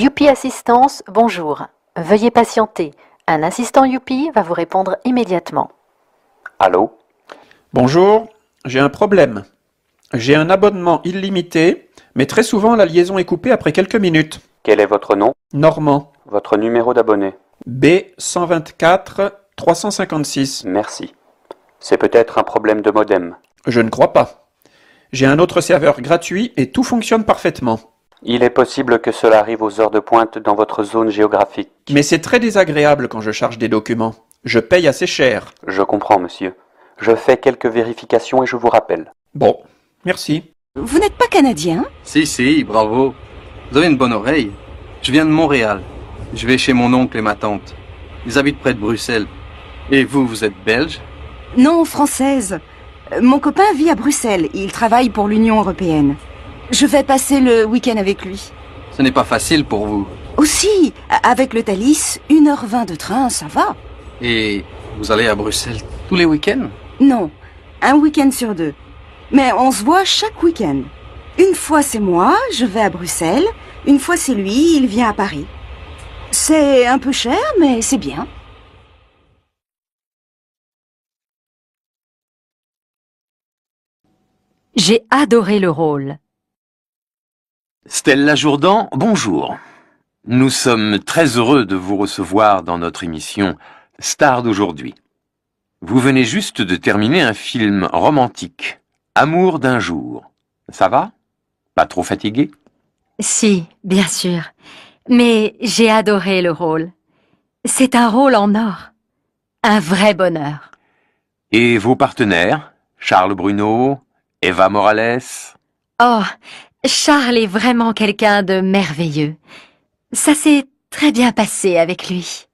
Youpi Assistance, bonjour. Veuillez patienter. Un assistant Yuppie va vous répondre immédiatement. Allô Bonjour, j'ai un problème. J'ai un abonnement illimité, mais très souvent la liaison est coupée après quelques minutes. Quel est votre nom Normand. Votre numéro d'abonné B124 356. Merci. C'est peut-être un problème de modem. Je ne crois pas. J'ai un autre serveur gratuit et tout fonctionne parfaitement. Il est possible que cela arrive aux heures de pointe dans votre zone géographique. Mais c'est très désagréable quand je charge des documents. Je paye assez cher. Je comprends, monsieur. Je fais quelques vérifications et je vous rappelle. Bon, merci. Vous n'êtes pas canadien Si, si, bravo. Vous avez une bonne oreille. Je viens de Montréal. Je vais chez mon oncle et ma tante. Ils habitent près de Bruxelles. Et vous, vous êtes belge Non, française. Mon copain vit à Bruxelles. Il travaille pour l'Union européenne. Je vais passer le week-end avec lui. Ce n'est pas facile pour vous. Aussi, avec le Thalys, 1h20 de train, ça va. Et vous allez à Bruxelles tous les week-ends Non, un week-end sur deux. Mais on se voit chaque week-end. Une fois c'est moi, je vais à Bruxelles. Une fois c'est lui, il vient à Paris. C'est un peu cher, mais c'est bien. J'ai adoré le rôle. Stella Jourdan, bonjour. Nous sommes très heureux de vous recevoir dans notre émission Star d'aujourd'hui. Vous venez juste de terminer un film romantique, Amour d'un jour. Ça va Pas trop fatigué Si, bien sûr. Mais j'ai adoré le rôle. C'est un rôle en or. Un vrai bonheur. Et vos partenaires Charles Bruno Eva Morales Oh, Charles est vraiment quelqu'un de merveilleux. Ça s'est très bien passé avec lui.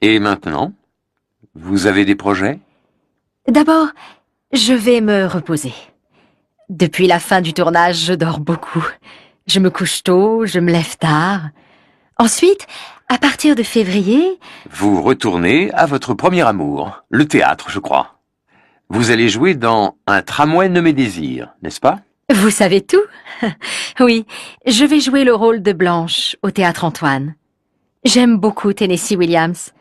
Et maintenant Vous avez des projets D'abord, je vais me reposer. Depuis la fin du tournage, je dors beaucoup. Je me couche tôt, je me lève tard. Ensuite, à partir de février... Vous retournez à votre premier amour, le théâtre, je crois. Vous allez jouer dans Un tramway nommé Désir, n'est-ce pas vous savez tout Oui, je vais jouer le rôle de Blanche au théâtre Antoine. J'aime beaucoup Tennessee Williams.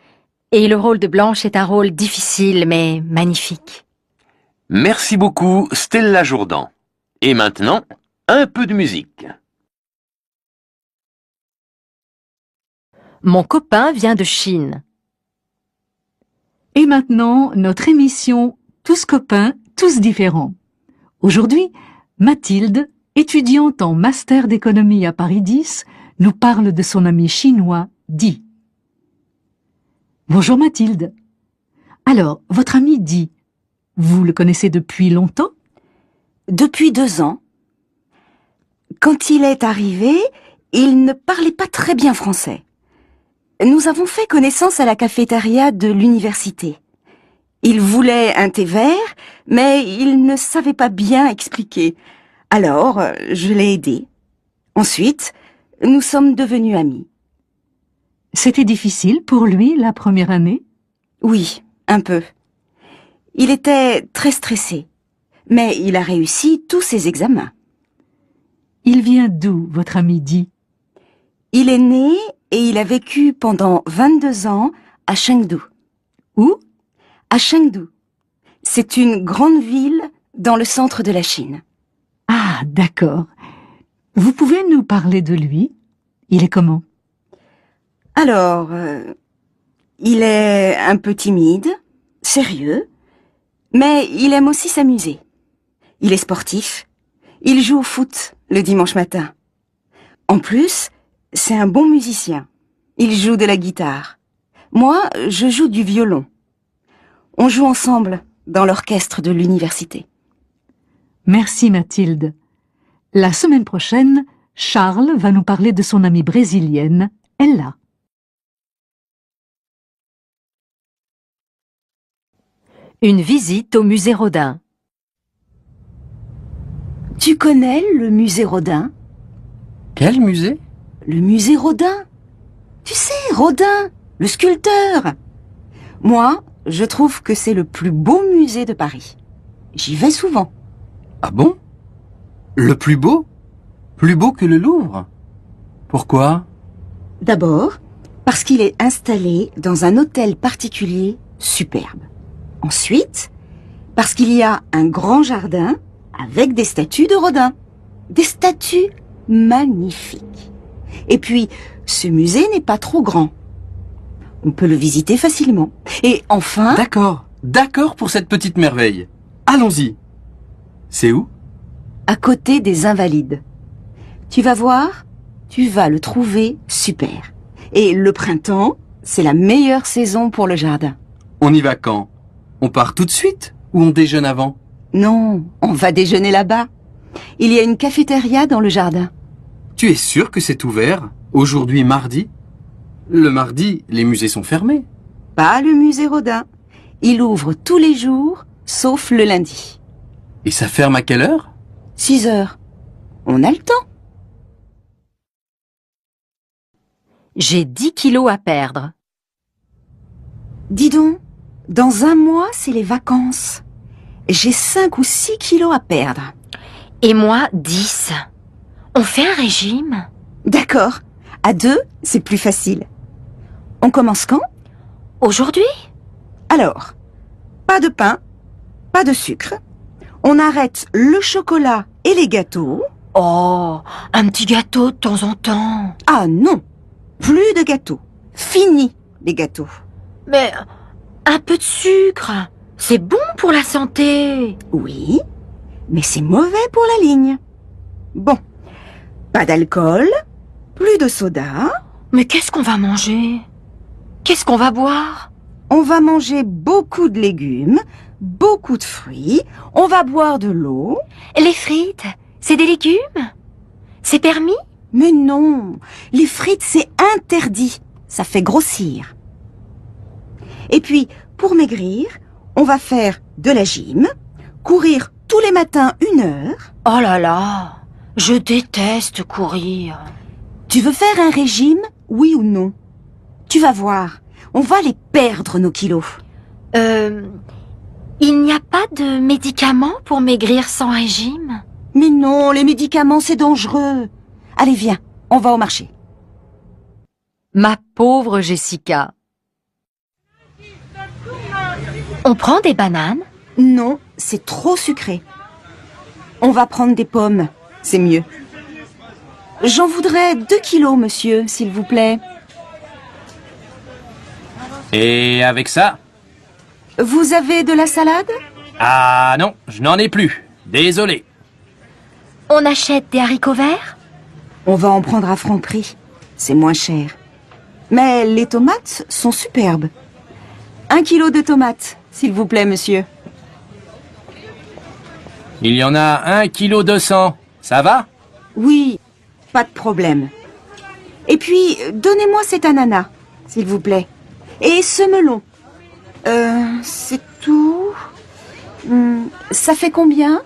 Et le rôle de Blanche est un rôle difficile mais magnifique. Merci beaucoup, Stella Jourdan. Et maintenant, un peu de musique. Mon copain vient de Chine. Et maintenant, notre émission Tous copains, tous différents. Aujourd'hui, Mathilde, étudiante en master d'économie à Paris 10, nous parle de son ami chinois Di. Bonjour Mathilde. Alors, votre ami Di, vous le connaissez depuis longtemps Depuis deux ans. Quand il est arrivé, il ne parlait pas très bien français. Nous avons fait connaissance à la cafétéria de l'université. Il voulait un thé vert, mais il ne savait pas bien expliquer. Alors, je l'ai aidé. Ensuite, nous sommes devenus amis. C'était difficile pour lui la première année Oui, un peu. Il était très stressé, mais il a réussi tous ses examens. Il vient d'où, votre ami dit Il est né et il a vécu pendant 22 ans à Chengdu. Où à Chengdu. C'est une grande ville dans le centre de la Chine. Ah, d'accord. Vous pouvez nous parler de lui Il est comment Alors, euh, il est un peu timide, sérieux, mais il aime aussi s'amuser. Il est sportif. Il joue au foot le dimanche matin. En plus, c'est un bon musicien. Il joue de la guitare. Moi, je joue du violon. On joue ensemble dans l'orchestre de l'université. Merci Mathilde. La semaine prochaine, Charles va nous parler de son amie brésilienne, Ella. Une visite au musée Rodin. Tu connais le musée Rodin Quel musée Le musée Rodin. Tu sais, Rodin, le sculpteur. Moi, je trouve que c'est le plus beau musée de Paris. J'y vais souvent. Ah bon Le plus beau Plus beau que le Louvre Pourquoi D'abord, parce qu'il est installé dans un hôtel particulier superbe. Ensuite, parce qu'il y a un grand jardin avec des statues de Rodin. Des statues magnifiques. Et puis, ce musée n'est pas trop grand. On peut le visiter facilement. Et enfin... D'accord, d'accord pour cette petite merveille. Allons-y. C'est où À côté des Invalides. Tu vas voir, tu vas le trouver super. Et le printemps, c'est la meilleure saison pour le jardin. On y va quand On part tout de suite ou on déjeune avant Non, on va déjeuner là-bas. Il y a une cafétéria dans le jardin. Tu es sûr que c'est ouvert Aujourd'hui mardi le mardi, les musées sont fermés. Pas le musée Rodin. Il ouvre tous les jours, sauf le lundi. Et ça ferme à quelle heure 6 heures. On a le temps. J'ai 10 kilos à perdre. Dis donc, dans un mois, c'est les vacances. J'ai 5 ou 6 kilos à perdre. Et moi, 10. On fait un régime D'accord. À deux, c'est plus facile. On commence quand Aujourd'hui Alors, pas de pain, pas de sucre. On arrête le chocolat et les gâteaux. Oh, un petit gâteau de temps en temps. Ah non, plus de gâteaux. Fini les gâteaux. Mais un peu de sucre, c'est bon pour la santé. Oui, mais c'est mauvais pour la ligne. Bon, pas d'alcool, plus de soda. Mais qu'est-ce qu'on va manger Qu'est-ce qu'on va boire On va manger beaucoup de légumes, beaucoup de fruits, on va boire de l'eau. Les frites, c'est des légumes C'est permis Mais non, les frites, c'est interdit. Ça fait grossir. Et puis, pour maigrir, on va faire de la gym, courir tous les matins une heure. Oh là là, je déteste courir. Tu veux faire un régime, oui ou non tu vas voir, on va les perdre, nos kilos. Euh... Il n'y a pas de médicaments pour maigrir sans régime Mais non, les médicaments, c'est dangereux. Allez, viens, on va au marché. Ma pauvre Jessica. On prend des bananes Non, c'est trop sucré. On va prendre des pommes, c'est mieux. J'en voudrais deux kilos, monsieur, s'il vous plaît. Et avec ça Vous avez de la salade Ah non, je n'en ai plus. Désolé. On achète des haricots verts On va en prendre à franc prix. C'est moins cher. Mais les tomates sont superbes. Un kilo de tomates, s'il vous plaît, monsieur. Il y en a un kilo de sang, Ça va Oui, pas de problème. Et puis, donnez-moi cet ananas, s'il vous plaît. Et ce melon euh, C'est tout hmm, Ça fait combien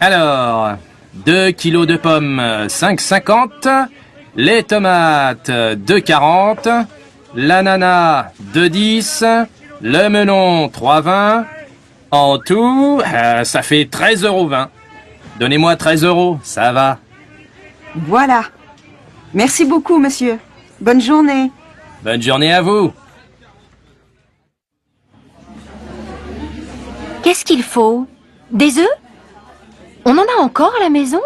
Alors, 2 kilos de pommes, 5,50. Les tomates, 2,40. L'ananas, 2,10. Le melon, 3,20. En tout, euh, ça fait 13,20 euros. Donnez-moi 13 euros, ça va. Voilà. Merci beaucoup, monsieur. Bonne journée. Bonne journée à vous. Qu'est-ce qu'il faut Des œufs On en a encore à la maison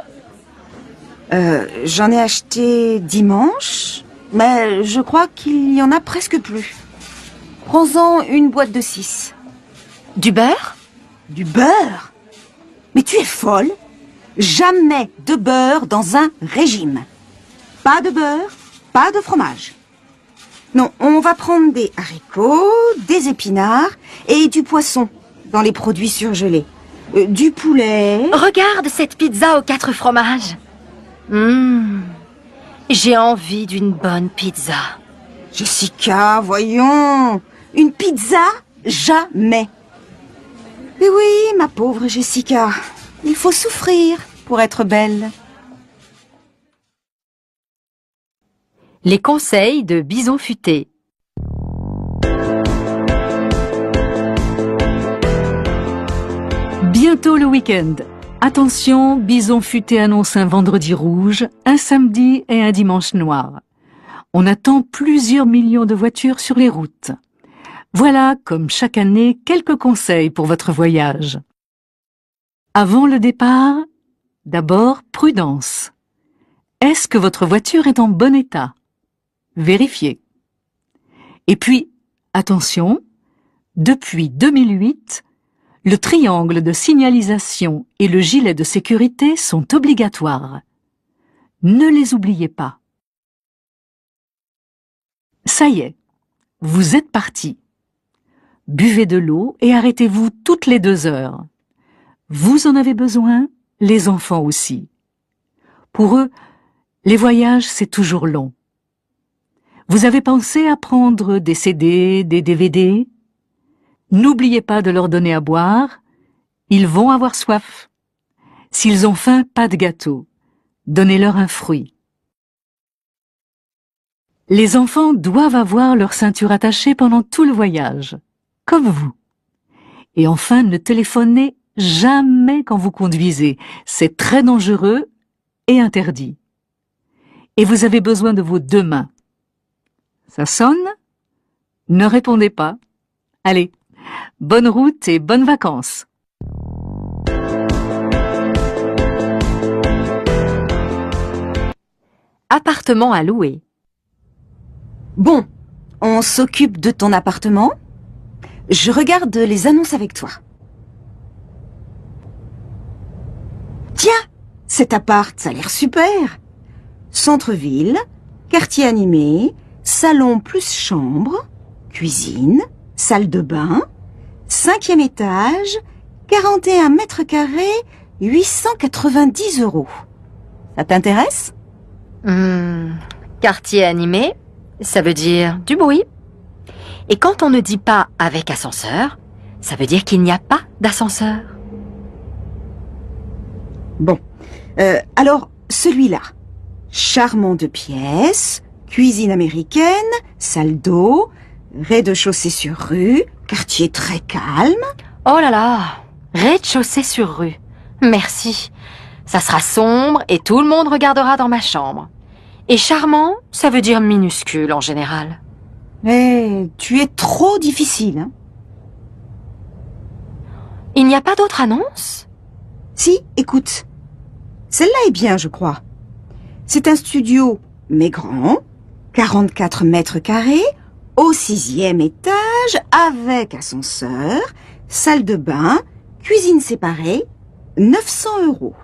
euh, J'en ai acheté dimanche, mais je crois qu'il n'y en a presque plus. Prends-en une boîte de six. Du beurre Du beurre Mais tu es folle Jamais de beurre dans un régime. Pas de beurre, pas de fromage. Non, on va prendre des haricots, des épinards et du poisson dans les produits surgelés. Euh, du poulet... Regarde cette pizza aux quatre fromages. Hum, j'ai envie d'une bonne pizza. Jessica, voyons. Une pizza Jamais. Mais oui, ma pauvre Jessica. Il faut souffrir pour être belle. Les conseils de Bison Futé. bientôt le week-end. Attention, Bison Futé annonce un vendredi rouge, un samedi et un dimanche noir. On attend plusieurs millions de voitures sur les routes. Voilà, comme chaque année, quelques conseils pour votre voyage. Avant le départ, d'abord prudence. Est-ce que votre voiture est en bon état Vérifiez. Et puis, attention, depuis 2008, le triangle de signalisation et le gilet de sécurité sont obligatoires. Ne les oubliez pas. Ça y est, vous êtes parti. Buvez de l'eau et arrêtez-vous toutes les deux heures. Vous en avez besoin, les enfants aussi. Pour eux, les voyages, c'est toujours long. Vous avez pensé à prendre des CD, des DVD N'oubliez pas de leur donner à boire, ils vont avoir soif. S'ils ont faim, pas de gâteau. Donnez-leur un fruit. Les enfants doivent avoir leur ceinture attachée pendant tout le voyage, comme vous. Et enfin, ne téléphonez jamais quand vous conduisez. C'est très dangereux et interdit. Et vous avez besoin de vos deux mains. Ça sonne Ne répondez pas. Allez, Bonne route et bonnes vacances Appartement à louer. Bon, on s'occupe de ton appartement. Je regarde les annonces avec toi. Tiens, cet appart, ça a l'air super. Centre-ville, quartier animé, salon plus chambre, cuisine, salle de bain. Cinquième étage, 41 mètres carrés, 890 euros. Ça t'intéresse hmm, Quartier animé, ça veut dire du bruit. Et quand on ne dit pas avec ascenseur, ça veut dire qu'il n'y a pas d'ascenseur. Bon. Euh, alors, celui-là. Charmant de pièces, cuisine américaine, salle d'eau, rez-de-chaussée sur rue, Quartier très calme Oh là là Rez-de-chaussée sur rue. Merci. Ça sera sombre et tout le monde regardera dans ma chambre. Et charmant, ça veut dire minuscule en général. Mais tu es trop difficile. Hein. Il n'y a pas d'autre annonce Si, écoute. Celle-là est bien, je crois. C'est un studio, mais grand, 44 mètres carrés, au sixième étage avec ascenseur, salle de bain, cuisine séparée, 900 euros.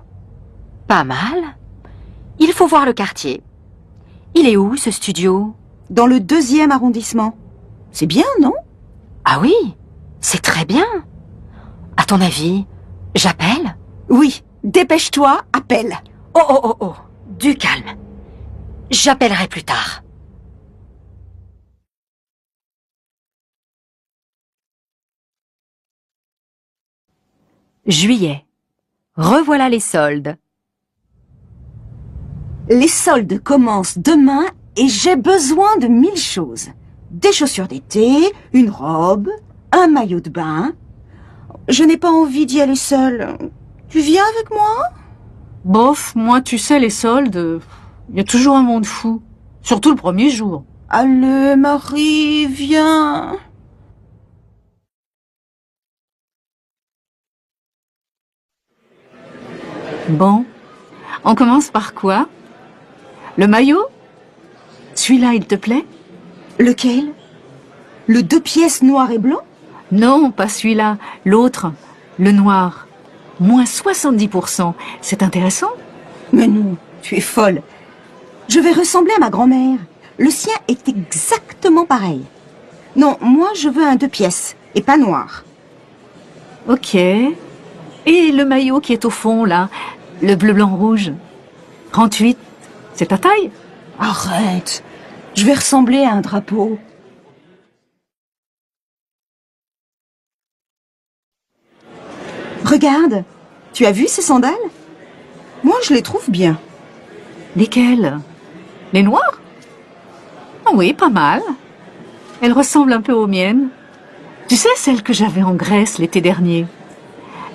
Pas mal. Il faut voir le quartier. Il est où ce studio Dans le deuxième arrondissement. C'est bien, non Ah oui, c'est très bien. À ton avis, j'appelle Oui, dépêche-toi, appelle. Oh, oh, oh, oh, du calme. J'appellerai plus tard. Juillet. Revoilà les soldes. Les soldes commencent demain et j'ai besoin de mille choses. Des chaussures d'été, une robe, un maillot de bain. Je n'ai pas envie d'y aller seule. Tu viens avec moi Bof, moi tu sais les soldes, il y a toujours un monde fou. Surtout le premier jour. Allez Marie, viens Bon, on commence par quoi Le maillot Celui-là, il te plaît Lequel Le deux pièces noir et blanc Non, pas celui-là, l'autre, le noir. Moins 70%, c'est intéressant Mais non, tu es folle. Je vais ressembler à ma grand-mère. Le sien est exactement pareil. Non, moi je veux un deux pièces, et pas noir. Ok. Et le maillot qui est au fond, là, le bleu, blanc, rouge. 38, c'est ta taille Arrête Je vais ressembler à un drapeau. Regarde, tu as vu ces sandales Moi, je les trouve bien. Lesquelles Les noires ah oui, pas mal. Elles ressemblent un peu aux miennes. Tu sais, celles que j'avais en Grèce l'été dernier.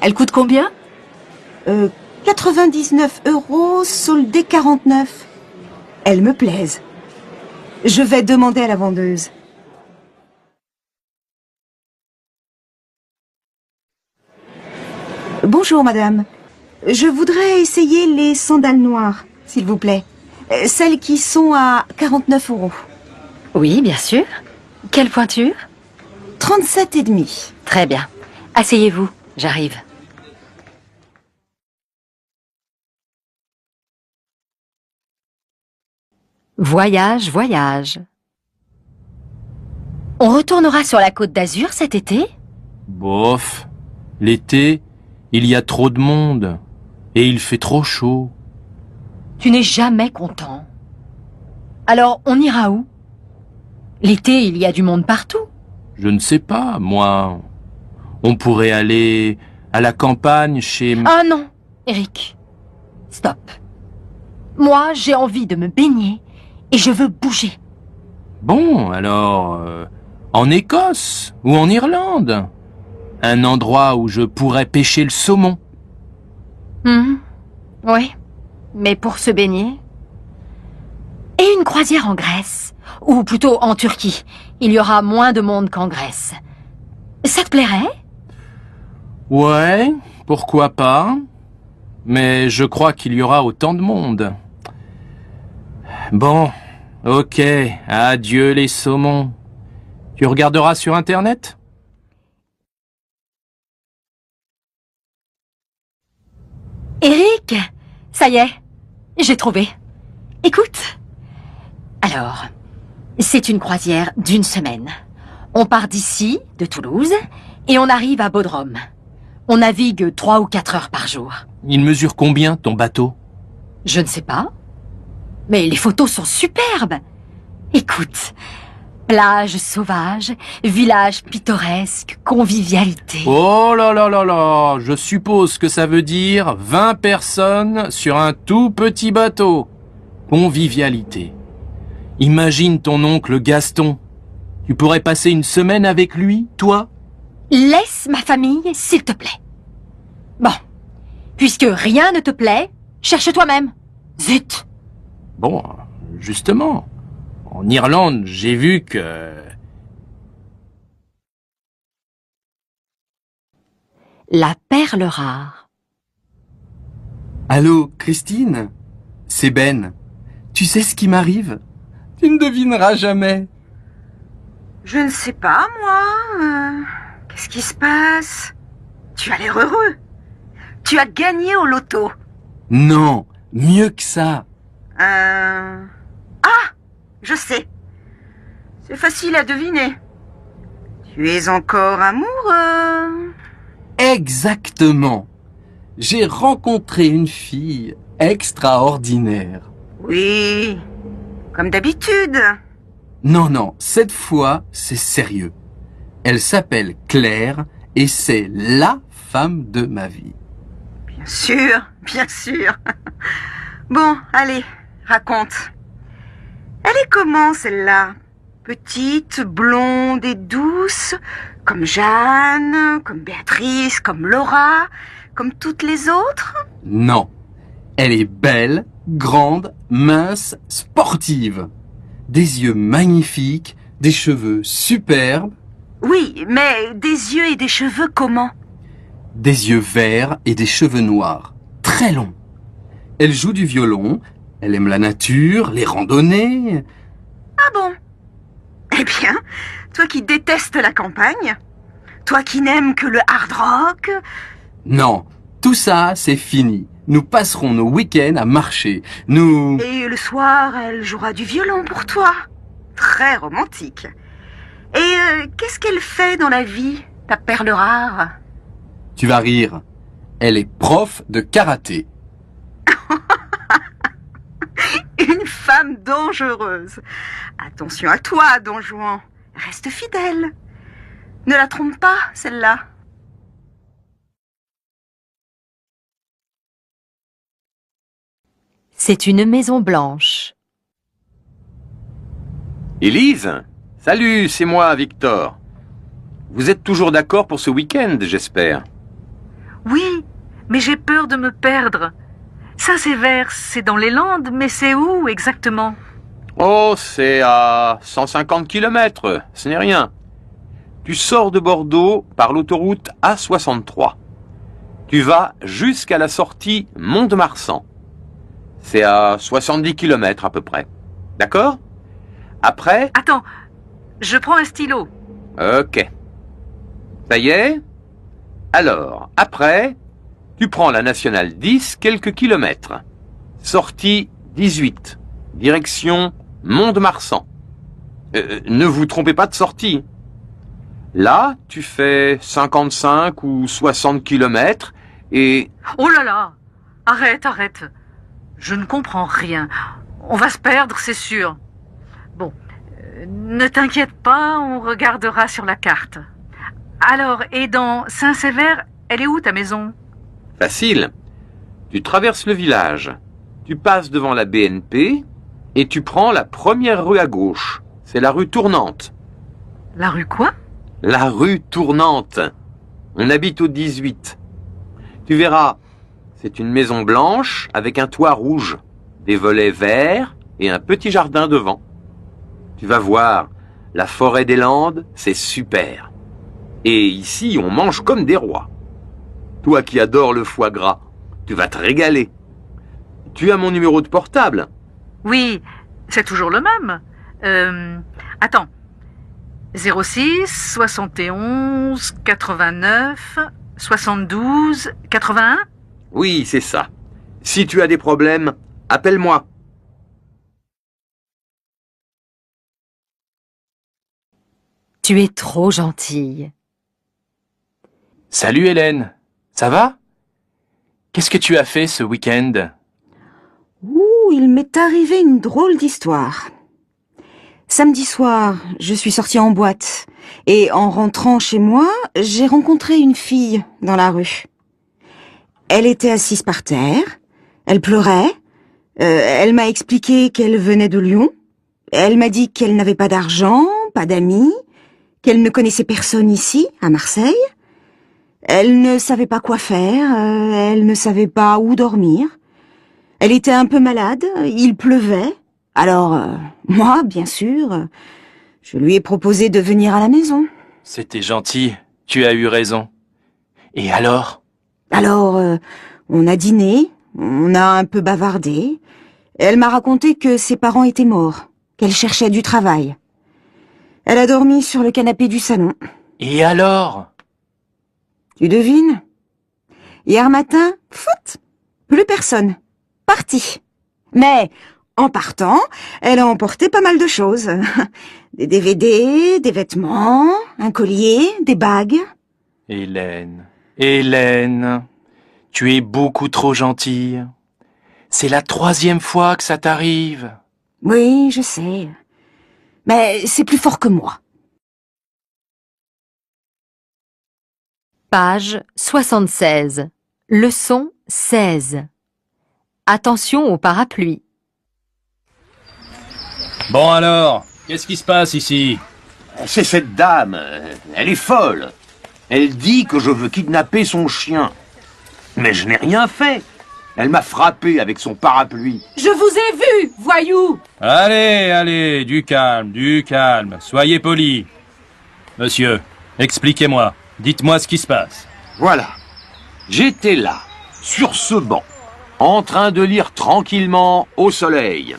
Elles coûtent combien euh, 99 euros, soldés 49. Elles me plaisent. Je vais demander à la vendeuse. Bonjour, madame. Je voudrais essayer les sandales noires, s'il vous plaît. Euh, celles qui sont à 49 euros. Oui, bien sûr. Quelle pointure 37,5. Très bien. Asseyez-vous, j'arrive. Voyage, voyage. On retournera sur la côte d'Azur cet été Bof. L'été, il y a trop de monde. Et il fait trop chaud. Tu n'es jamais content. Alors, on ira où L'été, il y a du monde partout. Je ne sais pas, moi. On pourrait aller à la campagne chez... Ah non, Eric. Stop. Moi, j'ai envie de me baigner et je veux bouger. Bon, alors, euh, en Écosse ou en Irlande Un endroit où je pourrais pêcher le saumon. Hum. Oui, mais pour se baigner Et une croisière en Grèce, ou plutôt en Turquie. Il y aura moins de monde qu'en Grèce. Ça te plairait Ouais, pourquoi pas. Mais je crois qu'il y aura autant de monde. Bon, ok, adieu les saumons. Tu regarderas sur Internet Eric Ça y est, j'ai trouvé. Écoute. Alors, c'est une croisière d'une semaine. On part d'ici, de Toulouse, et on arrive à Bodrum. On navigue trois ou quatre heures par jour. Il mesure combien, ton bateau Je ne sais pas. Mais les photos sont superbes. Écoute, plage sauvage, village pittoresque, convivialité. Oh là là là là, je suppose que ça veut dire 20 personnes sur un tout petit bateau. Convivialité. Imagine ton oncle Gaston. Tu pourrais passer une semaine avec lui, toi Laisse ma famille, s'il te plaît. Bon, puisque rien ne te plaît, cherche toi-même. Zut Bon, justement, en Irlande, j'ai vu que... La perle rare. Allô, Christine C'est Ben. Tu sais ce qui m'arrive Tu ne devineras jamais. Je ne sais pas, moi. Euh, qu'est-ce qui se passe Tu as l'air heureux. Tu as gagné au loto. Non, mieux que ça. Euh... Ah Je sais. C'est facile à deviner. Tu es encore amoureux Exactement. J'ai rencontré une fille extraordinaire. Oui, comme d'habitude. Non, non, cette fois, c'est sérieux. Elle s'appelle Claire et c'est LA femme de ma vie. Bien sûr, bien sûr. Bon, allez, Raconte. Elle est comment celle-là Petite, blonde et douce, comme Jeanne, comme Béatrice, comme Laura, comme toutes les autres Non. Elle est belle, grande, mince, sportive. Des yeux magnifiques, des cheveux superbes. Oui, mais des yeux et des cheveux comment Des yeux verts et des cheveux noirs, très longs. Elle joue du violon, elle aime la nature, les randonnées. Ah bon Eh bien, toi qui détestes la campagne, toi qui n'aimes que le hard rock. Non, tout ça, c'est fini. Nous passerons nos week-ends à marcher. Nous... Et le soir, elle jouera du violon pour toi. Très romantique. Et euh, qu'est-ce qu'elle fait dans la vie, ta perle rare Tu vas rire. Elle est prof de karaté. Une femme dangereuse. Attention à toi, Don Juan. Reste fidèle. Ne la trompe pas, celle-là. C'est une maison blanche. Élise Salut, c'est moi, Victor. Vous êtes toujours d'accord pour ce week-end, j'espère Oui, mais j'ai peur de me perdre c'est vers, c'est dans les Landes, mais c'est où exactement Oh, c'est à 150 km, ce n'est rien. Tu sors de Bordeaux par l'autoroute A63. Tu vas jusqu'à la sortie Mont-de-Marsan. C'est à 70 km à peu près. D'accord Après Attends, je prends un stylo. Ok. Ça y est Alors, après, tu prends la nationale 10 quelques kilomètres. Sortie 18, direction Mont-de-Marsan. Euh, euh, ne vous trompez pas de sortie. Là, tu fais 55 ou 60 kilomètres et... Oh là là Arrête, arrête. Je ne comprends rien. On va se perdre, c'est sûr. Bon, euh, ne t'inquiète pas, on regardera sur la carte. Alors, et dans saint sever elle est où ta maison Facile. Tu traverses le village, tu passes devant la BNP et tu prends la première rue à gauche. C'est la rue tournante. La rue quoi La rue tournante. On habite au 18. Tu verras, c'est une maison blanche avec un toit rouge, des volets verts et un petit jardin devant. Tu vas voir, la forêt des Landes, c'est super. Et ici, on mange comme des rois. Toi qui adores le foie gras, tu vas te régaler. Tu as mon numéro de portable. Oui, c'est toujours le même. Euh, attends. 06 71 89 72 81 Oui, c'est ça. Si tu as des problèmes, appelle-moi. Tu es trop gentille. Salut Hélène. Ça va Qu'est-ce que tu as fait ce week-end Ouh, il m'est arrivé une drôle d'histoire. Samedi soir, je suis sortie en boîte et en rentrant chez moi, j'ai rencontré une fille dans la rue. Elle était assise par terre, elle pleurait, euh, elle m'a expliqué qu'elle venait de Lyon, elle m'a dit qu'elle n'avait pas d'argent, pas d'amis, qu'elle ne connaissait personne ici, à Marseille, elle ne savait pas quoi faire, euh, elle ne savait pas où dormir. Elle était un peu malade, il pleuvait. Alors, euh, moi, bien sûr, je lui ai proposé de venir à la maison. C'était gentil, tu as eu raison. Et alors Alors, euh, on a dîné, on a un peu bavardé. Elle m'a raconté que ses parents étaient morts, qu'elle cherchait du travail. Elle a dormi sur le canapé du salon. Et alors tu devines Hier matin, foot, plus personne. Parti. Mais, en partant, elle a emporté pas mal de choses. Des DVD, des vêtements, un collier, des bagues. Hélène, Hélène, tu es beaucoup trop gentille. C'est la troisième fois que ça t'arrive. Oui, je sais. Mais c'est plus fort que moi. Page 76. Leçon 16. Attention au parapluie. Bon alors, qu'est-ce qui se passe ici euh, C'est cette dame. Euh, elle est folle. Elle dit que je veux kidnapper son chien. Mais je n'ai rien fait. Elle m'a frappé avec son parapluie. Je vous ai vu, voyou Allez, allez, du calme, du calme. Soyez poli. Monsieur, expliquez-moi. Dites-moi ce qui se passe. Voilà. J'étais là, sur ce banc, en train de lire tranquillement au soleil.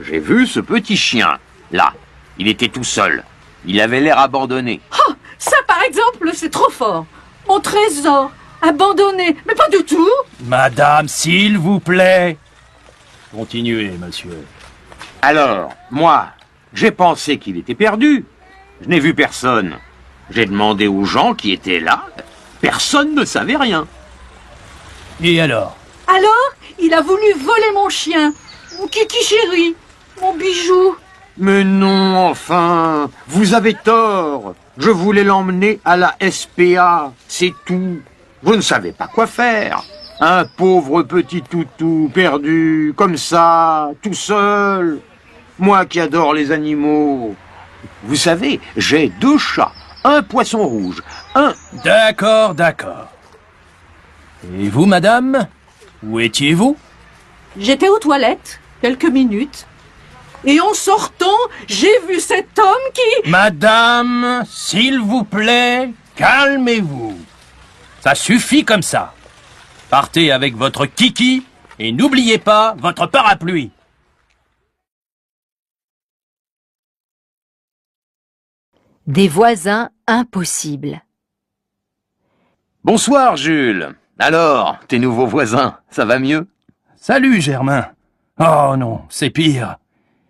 J'ai vu ce petit chien, là. Il était tout seul. Il avait l'air abandonné. Oh, ça, par exemple, c'est trop fort. Mon trésor, abandonné, mais pas du tout. Madame, s'il vous plaît. Continuez, monsieur. Alors, moi, j'ai pensé qu'il était perdu. Je n'ai vu personne. J'ai demandé aux gens qui étaient là. Personne ne savait rien. Et alors Alors, il a voulu voler mon chien. mon Kiki chéri, mon bijou. Mais non, enfin, vous avez tort. Je voulais l'emmener à la SPA, c'est tout. Vous ne savez pas quoi faire. Un pauvre petit toutou perdu, comme ça, tout seul. Moi qui adore les animaux. Vous savez, j'ai deux chats un poisson rouge. Un. D'accord, d'accord. Et vous, madame Où étiez-vous J'étais aux toilettes, quelques minutes. Et en sortant, j'ai vu cet homme qui... Madame, s'il vous plaît, calmez-vous. Ça suffit comme ça. Partez avec votre kiki et n'oubliez pas votre parapluie. Des voisins impossibles. Bonsoir, Jules. Alors, tes nouveaux voisins, ça va mieux Salut, Germain. Oh non, c'est pire.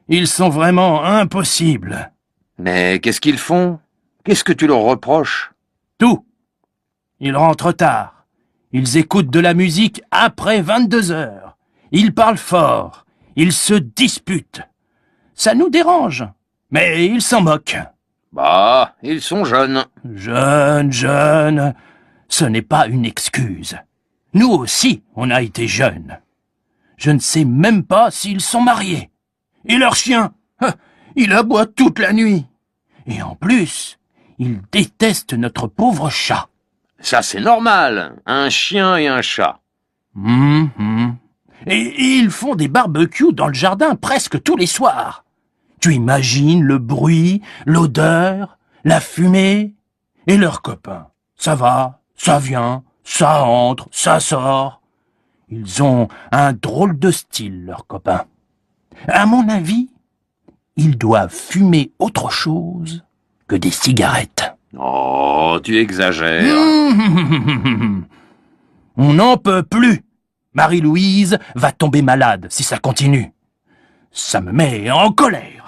Ils sont vraiment impossibles. Mais qu'est-ce qu'ils font Qu'est-ce que tu leur reproches Tout. Ils rentrent tard. Ils écoutent de la musique après 22 heures. Ils parlent fort. Ils se disputent. Ça nous dérange. Mais ils s'en moquent. « Ah, ils sont jeunes. Jeunes, jeunes, ce n'est pas une excuse. Nous aussi, on a été jeunes. Je ne sais même pas s'ils sont mariés. Et leur chien, hein, il aboie toute la nuit. Et en plus, il déteste notre pauvre chat. Ça, c'est normal, un chien et un chat. Hum, hum. et ils font des barbecues dans le jardin presque tous les soirs. Tu imagines le bruit, l'odeur, la fumée et leurs copains. Ça va, ça vient, ça entre, ça sort. Ils ont un drôle de style, leurs copains. À mon avis, ils doivent fumer autre chose que des cigarettes. Oh, tu exagères. On n'en peut plus. Marie-Louise va tomber malade si ça continue. Ça me met en colère.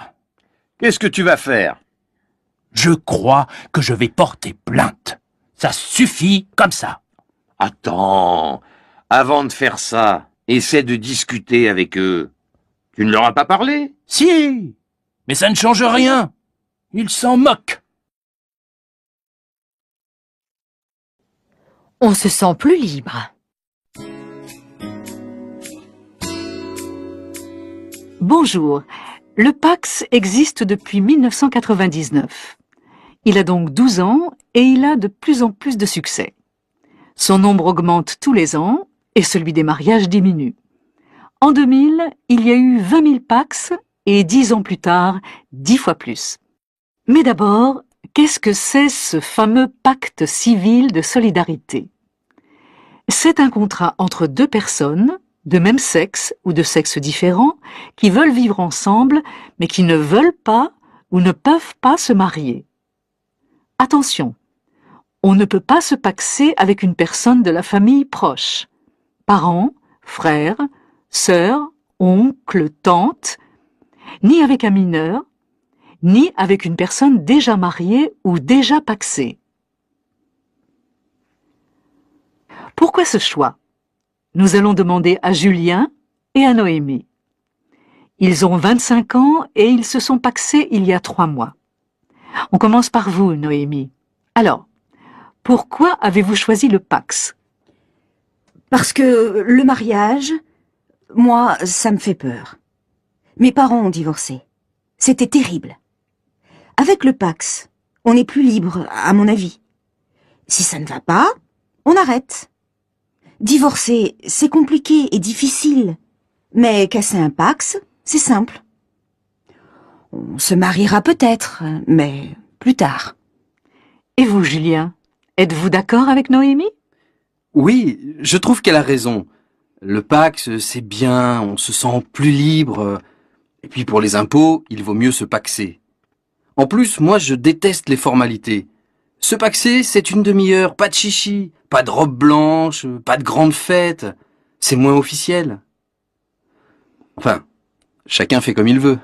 Qu'est-ce que tu vas faire Je crois que je vais porter plainte. Ça suffit comme ça. Attends, avant de faire ça, essaie de discuter avec eux. Tu ne leur as pas parlé Si, mais ça ne change rien. Ils s'en moquent. On se sent plus libre. Bonjour, le Pax existe depuis 1999. Il a donc 12 ans et il a de plus en plus de succès. Son nombre augmente tous les ans et celui des mariages diminue. En 2000, il y a eu 20 000 Pax et 10 ans plus tard, 10 fois plus. Mais d'abord, qu'est-ce que c'est ce fameux pacte civil de solidarité C'est un contrat entre deux personnes de même sexe ou de sexe différent, qui veulent vivre ensemble, mais qui ne veulent pas ou ne peuvent pas se marier. Attention, on ne peut pas se paxer avec une personne de la famille proche. Parents, frères, sœurs, oncles, tantes, ni avec un mineur, ni avec une personne déjà mariée ou déjà paxée. Pourquoi ce choix nous allons demander à Julien et à Noémie. Ils ont 25 ans et ils se sont paxés il y a trois mois. On commence par vous, Noémie. Alors, pourquoi avez-vous choisi le pax Parce que le mariage, moi, ça me fait peur. Mes parents ont divorcé. C'était terrible. Avec le pax, on est plus libre, à mon avis. Si ça ne va pas, on arrête. Divorcer, c'est compliqué et difficile. Mais casser un pax, c'est simple. On se mariera peut-être, mais plus tard. Et vous, Julien, êtes-vous d'accord avec Noémie Oui, je trouve qu'elle a raison. Le Pax, c'est bien, on se sent plus libre. Et puis pour les impôts, il vaut mieux se paxer. En plus, moi, je déteste les formalités. Se paxer, c'est une demi-heure, pas de chichi. Pas de robe blanche, pas de grande fête. C'est moins officiel. Enfin, chacun fait comme il veut.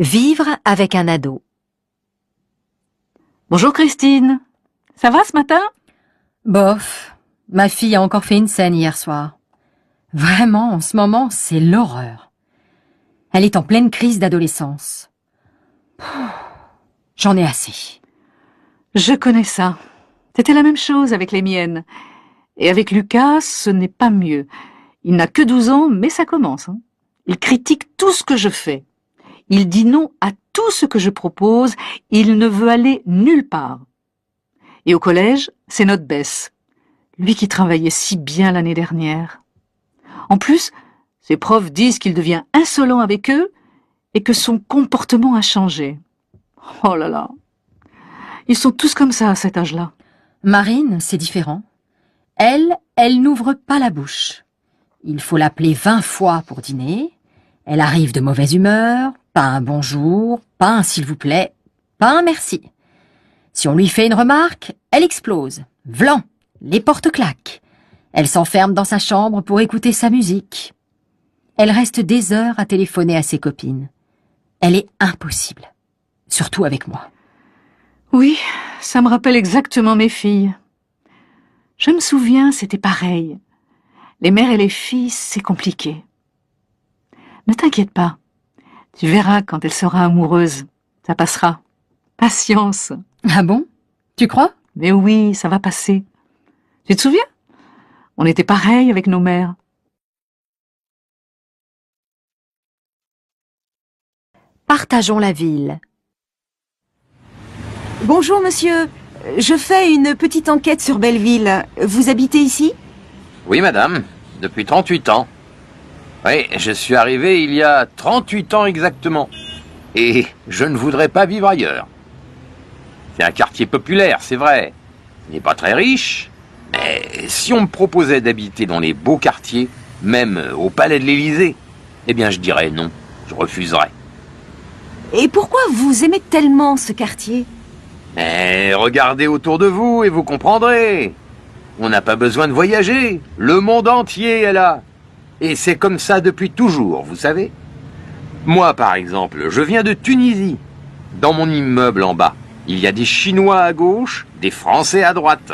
Vivre avec un ado. Bonjour Christine. Ça va ce matin Bof. Ma fille a encore fait une scène hier soir. Vraiment, en ce moment, c'est l'horreur. Elle est en pleine crise d'adolescence. J'en ai assez. Je connais ça. C'était la même chose avec les miennes. Et avec Lucas, ce n'est pas mieux. Il n'a que 12 ans, mais ça commence. Hein. Il critique tout ce que je fais. Il dit non à tout ce que je propose. Il ne veut aller nulle part. Et au collège, c'est notre baisse. Lui qui travaillait si bien l'année dernière. En plus, ses profs disent qu'il devient insolent avec eux et que son comportement a changé. Oh là là. Ils sont tous comme ça à cet âge-là. Marine, c'est différent. Elle, elle n'ouvre pas la bouche. Il faut l'appeler vingt fois pour dîner. Elle arrive de mauvaise humeur, pas un bonjour, pas un s'il vous plaît, pas un merci. Si on lui fait une remarque, elle explose. Vlan, les portes claquent. Elle s'enferme dans sa chambre pour écouter sa musique. Elle reste des heures à téléphoner à ses copines. Elle est impossible surtout avec moi. Oui, ça me rappelle exactement mes filles. Je me souviens, c'était pareil. Les mères et les filles, c'est compliqué. Ne t'inquiète pas. Tu verras quand elle sera amoureuse. Ça passera. Patience. Ah bon Tu crois Mais oui, ça va passer. Tu te souviens On était pareil avec nos mères. Partageons la ville. Bonjour monsieur, je fais une petite enquête sur Belleville. Vous habitez ici Oui madame, depuis 38 ans. Oui, je suis arrivé il y a 38 ans exactement. Et je ne voudrais pas vivre ailleurs. C'est un quartier populaire, c'est vrai. Il n'est pas très riche. Mais si on me proposait d'habiter dans les beaux quartiers, même au palais de l'Élysée, eh bien je dirais non, je refuserais. Et pourquoi vous aimez tellement ce quartier eh, regardez autour de vous et vous comprendrez. On n'a pas besoin de voyager. Le monde entier est là. Et c'est comme ça depuis toujours, vous savez. Moi, par exemple, je viens de Tunisie. Dans mon immeuble en bas, il y a des Chinois à gauche, des Français à droite.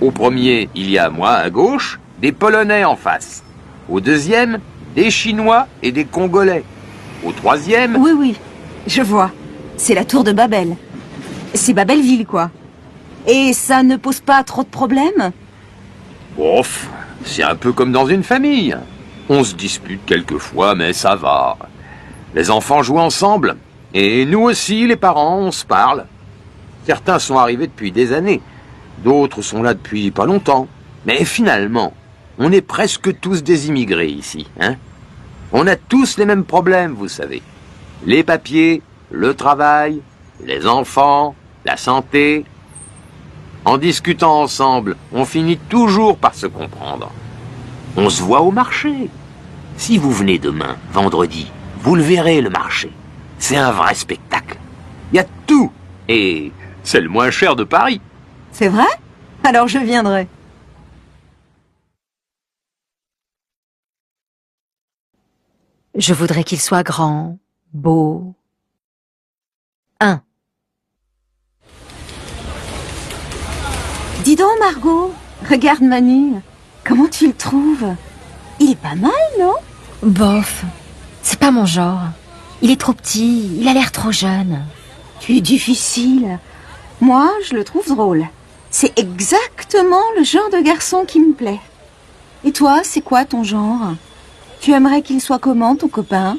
Au premier, il y a moi à gauche, des Polonais en face. Au deuxième, des Chinois et des Congolais. Au troisième... Oui, oui, je vois. C'est la tour de Babel. C'est Babelville, quoi. Et ça ne pose pas trop de problèmes Ouf, c'est un peu comme dans une famille. On se dispute quelquefois, mais ça va. Les enfants jouent ensemble. Et nous aussi, les parents, on se parle. Certains sont arrivés depuis des années. D'autres sont là depuis pas longtemps. Mais finalement, on est presque tous des immigrés ici. Hein on a tous les mêmes problèmes, vous savez. Les papiers, le travail, les enfants, la santé. En discutant ensemble, on finit toujours par se comprendre. On se voit au marché. Si vous venez demain, vendredi, vous le verrez le marché. C'est un vrai spectacle. Il y a tout. Et c'est le moins cher de Paris. C'est vrai Alors je viendrai. Je voudrais qu'il soit grand, beau. Dis donc, Margot, regarde Manu. Comment tu le trouves Il est pas mal, non Bof. C'est pas mon genre. Il est trop petit, il a l'air trop jeune. Tu es difficile. Moi, je le trouve drôle. C'est exactement le genre de garçon qui me plaît. Et toi, c'est quoi ton genre Tu aimerais qu'il soit comment, ton copain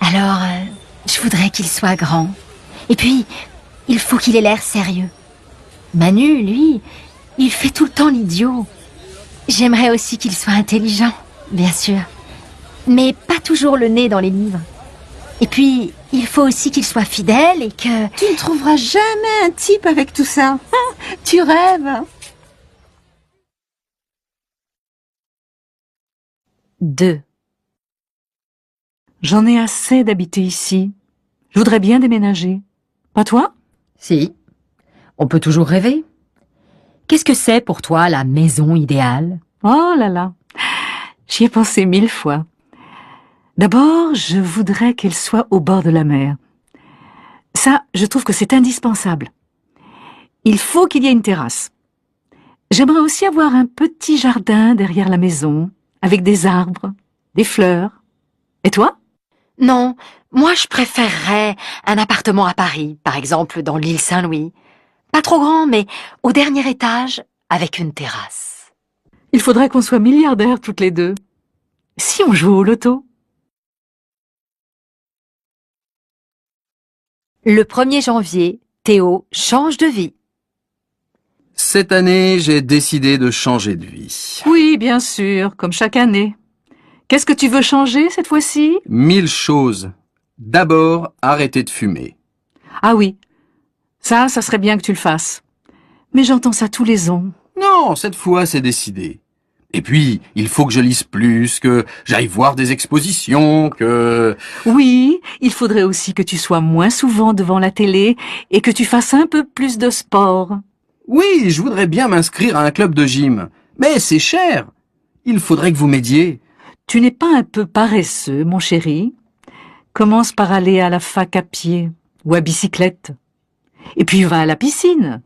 Alors, euh, je voudrais qu'il soit grand. Et puis, il faut qu'il ait l'air sérieux. Manu, lui, il fait tout le temps l'idiot. J'aimerais aussi qu'il soit intelligent, bien sûr. Mais pas toujours le nez dans les livres. Et puis, il faut aussi qu'il soit fidèle et que... Tu ne trouveras jamais un type avec tout ça. tu rêves. 2. J'en ai assez d'habiter ici. Je voudrais bien déménager. Pas toi Si. On peut toujours rêver. Qu'est-ce que c'est pour toi la maison idéale Oh là là, j'y ai pensé mille fois. D'abord, je voudrais qu'elle soit au bord de la mer. Ça, je trouve que c'est indispensable. Il faut qu'il y ait une terrasse. J'aimerais aussi avoir un petit jardin derrière la maison, avec des arbres, des fleurs. Et toi Non, moi je préférerais un appartement à Paris, par exemple dans l'île Saint-Louis. Pas trop grand, mais au dernier étage, avec une terrasse. Il faudrait qu'on soit milliardaires toutes les deux. Si on joue au loto. Le 1er janvier, Théo change de vie. Cette année, j'ai décidé de changer de vie. Oui, bien sûr, comme chaque année. Qu'est-ce que tu veux changer cette fois-ci Mille choses. D'abord, arrêter de fumer. Ah oui, ça, ça serait bien que tu le fasses. Mais j'entends ça tous les ans. Non, cette fois, c'est décidé. Et puis, il faut que je lise plus, que j'aille voir des expositions, que... Oui, il faudrait aussi que tu sois moins souvent devant la télé et que tu fasses un peu plus de sport. Oui, je voudrais bien m'inscrire à un club de gym. Mais c'est cher. Il faudrait que vous m'aidiez. Tu n'es pas un peu paresseux, mon chéri Commence par aller à la fac à pied ou à bicyclette. Et puis, va à la piscine.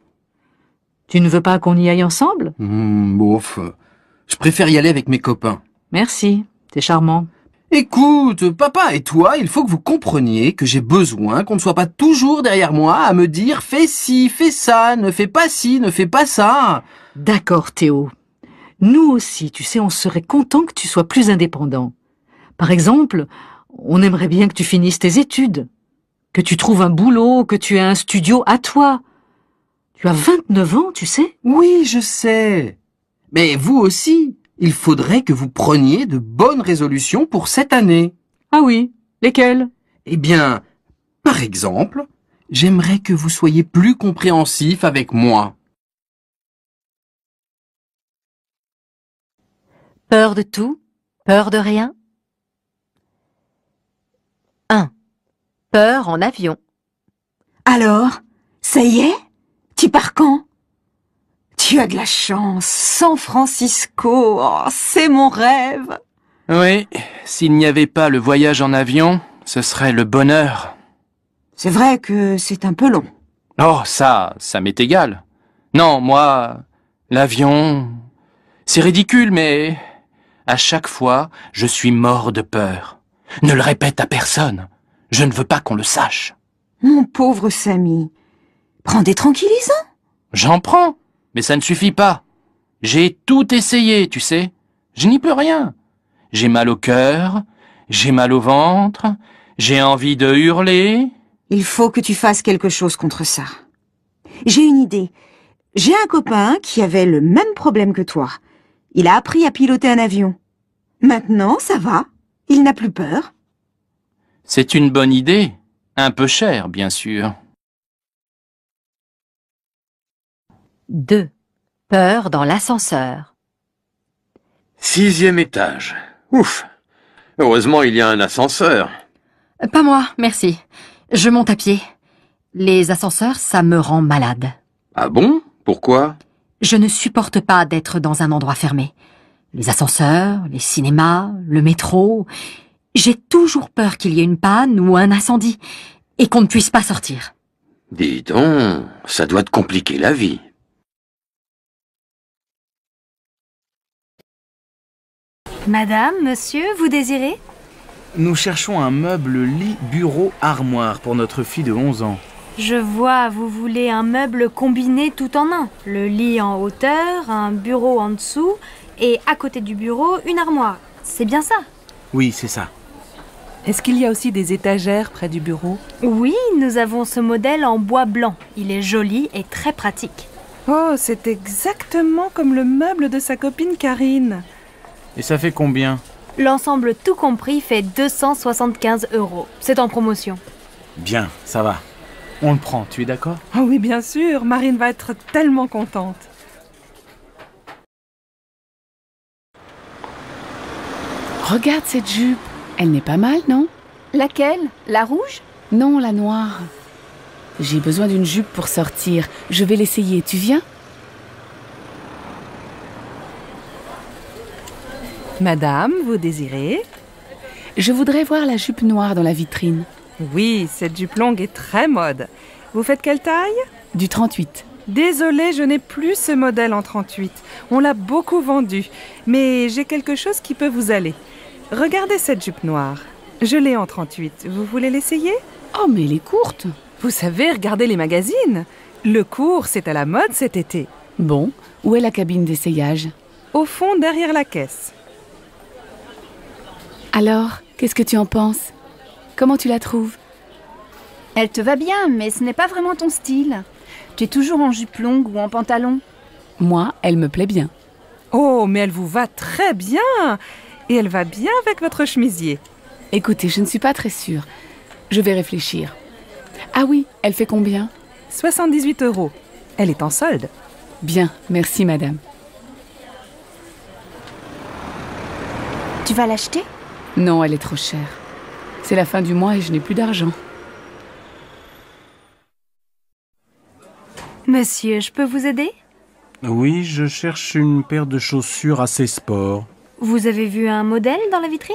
Tu ne veux pas qu'on y aille ensemble mmh, Bof, je préfère y aller avec mes copains. Merci, t'es charmant. Écoute, papa et toi, il faut que vous compreniez que j'ai besoin qu'on ne soit pas toujours derrière moi à me dire fais ci, fais ça, ne fais pas ci, ne fais pas ça. D'accord, Théo. Nous aussi, tu sais, on serait content que tu sois plus indépendant. Par exemple, on aimerait bien que tu finisses tes études que tu trouves un boulot, que tu aies un studio à toi. Tu as 29 ans, tu sais Oui, je sais. Mais vous aussi, il faudrait que vous preniez de bonnes résolutions pour cette année. Ah oui, lesquelles Eh bien, par exemple, j'aimerais que vous soyez plus compréhensif avec moi. Peur de tout, peur de rien Peur en avion. Alors, ça y est Tu pars quand Tu as de la chance, San Francisco, oh, c'est mon rêve Oui, s'il n'y avait pas le voyage en avion, ce serait le bonheur. C'est vrai que c'est un peu long. Oh, ça, ça m'est égal. Non, moi, l'avion, c'est ridicule, mais à chaque fois, je suis mort de peur. Ne le répète à personne. Je ne veux pas qu'on le sache. Mon pauvre Samy, prends des tranquillisants. J'en prends, mais ça ne suffit pas. J'ai tout essayé, tu sais. Je n'y peux rien. J'ai mal au cœur, j'ai mal au ventre, j'ai envie de hurler. Il faut que tu fasses quelque chose contre ça. J'ai une idée. J'ai un copain qui avait le même problème que toi. Il a appris à piloter un avion. Maintenant, ça va. Il n'a plus peur. C'est une bonne idée, un peu cher, bien sûr. 2. Peur dans l'ascenseur. Sixième étage. Ouf Heureusement, il y a un ascenseur. Pas moi, merci. Je monte à pied. Les ascenseurs, ça me rend malade. Ah bon Pourquoi Je ne supporte pas d'être dans un endroit fermé. Les ascenseurs, les cinémas, le métro, j'ai toujours peur qu'il y ait une panne ou un incendie et qu'on ne puisse pas sortir. Dis donc, ça doit te compliquer la vie. Madame, monsieur, vous désirez Nous cherchons un meuble lit, bureau, armoire pour notre fille de 11 ans. Je vois, vous voulez un meuble combiné tout en un. Le lit en hauteur, un bureau en dessous et à côté du bureau, une armoire. C'est bien ça Oui, c'est ça. Est-ce qu'il y a aussi des étagères près du bureau Oui, nous avons ce modèle en bois blanc. Il est joli et très pratique. Oh, c'est exactement comme le meuble de sa copine Karine. Et ça fait combien L'ensemble tout compris fait 275 euros. C'est en promotion. Bien, ça va. On le prend, tu es d'accord Ah oui, bien sûr. Marine va être tellement contente. Regarde cette jupe. Elle n'est pas mal, non Laquelle La rouge Non, la noire. J'ai besoin d'une jupe pour sortir. Je vais l'essayer. Tu viens Madame, vous désirez Je voudrais voir la jupe noire dans la vitrine. Oui, cette jupe longue est très mode. Vous faites quelle taille Du 38. Désolée, je n'ai plus ce modèle en 38. On l'a beaucoup vendu, mais j'ai quelque chose qui peut vous aller. Regardez cette jupe noire. Je l'ai en 38. Vous voulez l'essayer Oh, mais elle est courte. Vous savez, regardez les magazines. Le court, c'est à la mode cet été. Bon, où est la cabine d'essayage Au fond, derrière la caisse. Alors, qu'est-ce que tu en penses Comment tu la trouves Elle te va bien, mais ce n'est pas vraiment ton style. Tu es toujours en jupe longue ou en pantalon Moi, elle me plaît bien. Oh, mais elle vous va très bien et elle va bien avec votre chemisier. Écoutez, je ne suis pas très sûre. Je vais réfléchir. Ah oui, elle fait combien 78 euros. Elle est en solde. Bien, merci madame. Tu vas l'acheter Non, elle est trop chère. C'est la fin du mois et je n'ai plus d'argent. Monsieur, je peux vous aider Oui, je cherche une paire de chaussures assez sport. Vous avez vu un modèle dans la vitrine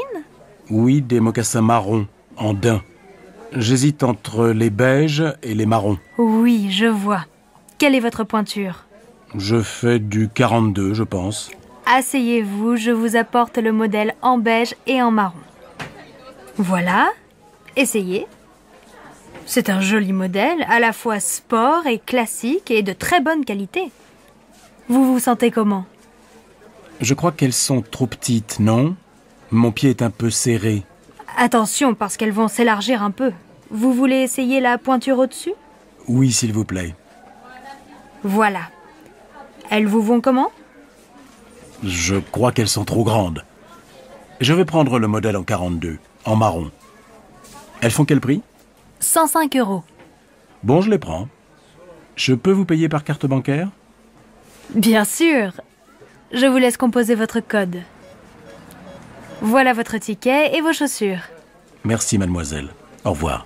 Oui, des mocassins marrons, en daim. J'hésite entre les beiges et les marrons. Oui, je vois. Quelle est votre pointure Je fais du 42, je pense. Asseyez-vous, je vous apporte le modèle en beige et en marron. Voilà, essayez. C'est un joli modèle, à la fois sport et classique et de très bonne qualité. Vous vous sentez comment je crois qu'elles sont trop petites, non Mon pied est un peu serré. Attention, parce qu'elles vont s'élargir un peu. Vous voulez essayer la pointure au-dessus Oui, s'il vous plaît. Voilà. Elles vous vont comment Je crois qu'elles sont trop grandes. Je vais prendre le modèle en 42, en marron. Elles font quel prix 105 euros. Bon, je les prends. Je peux vous payer par carte bancaire Bien sûr, je vous laisse composer votre code. Voilà votre ticket et vos chaussures. Merci, mademoiselle. Au revoir.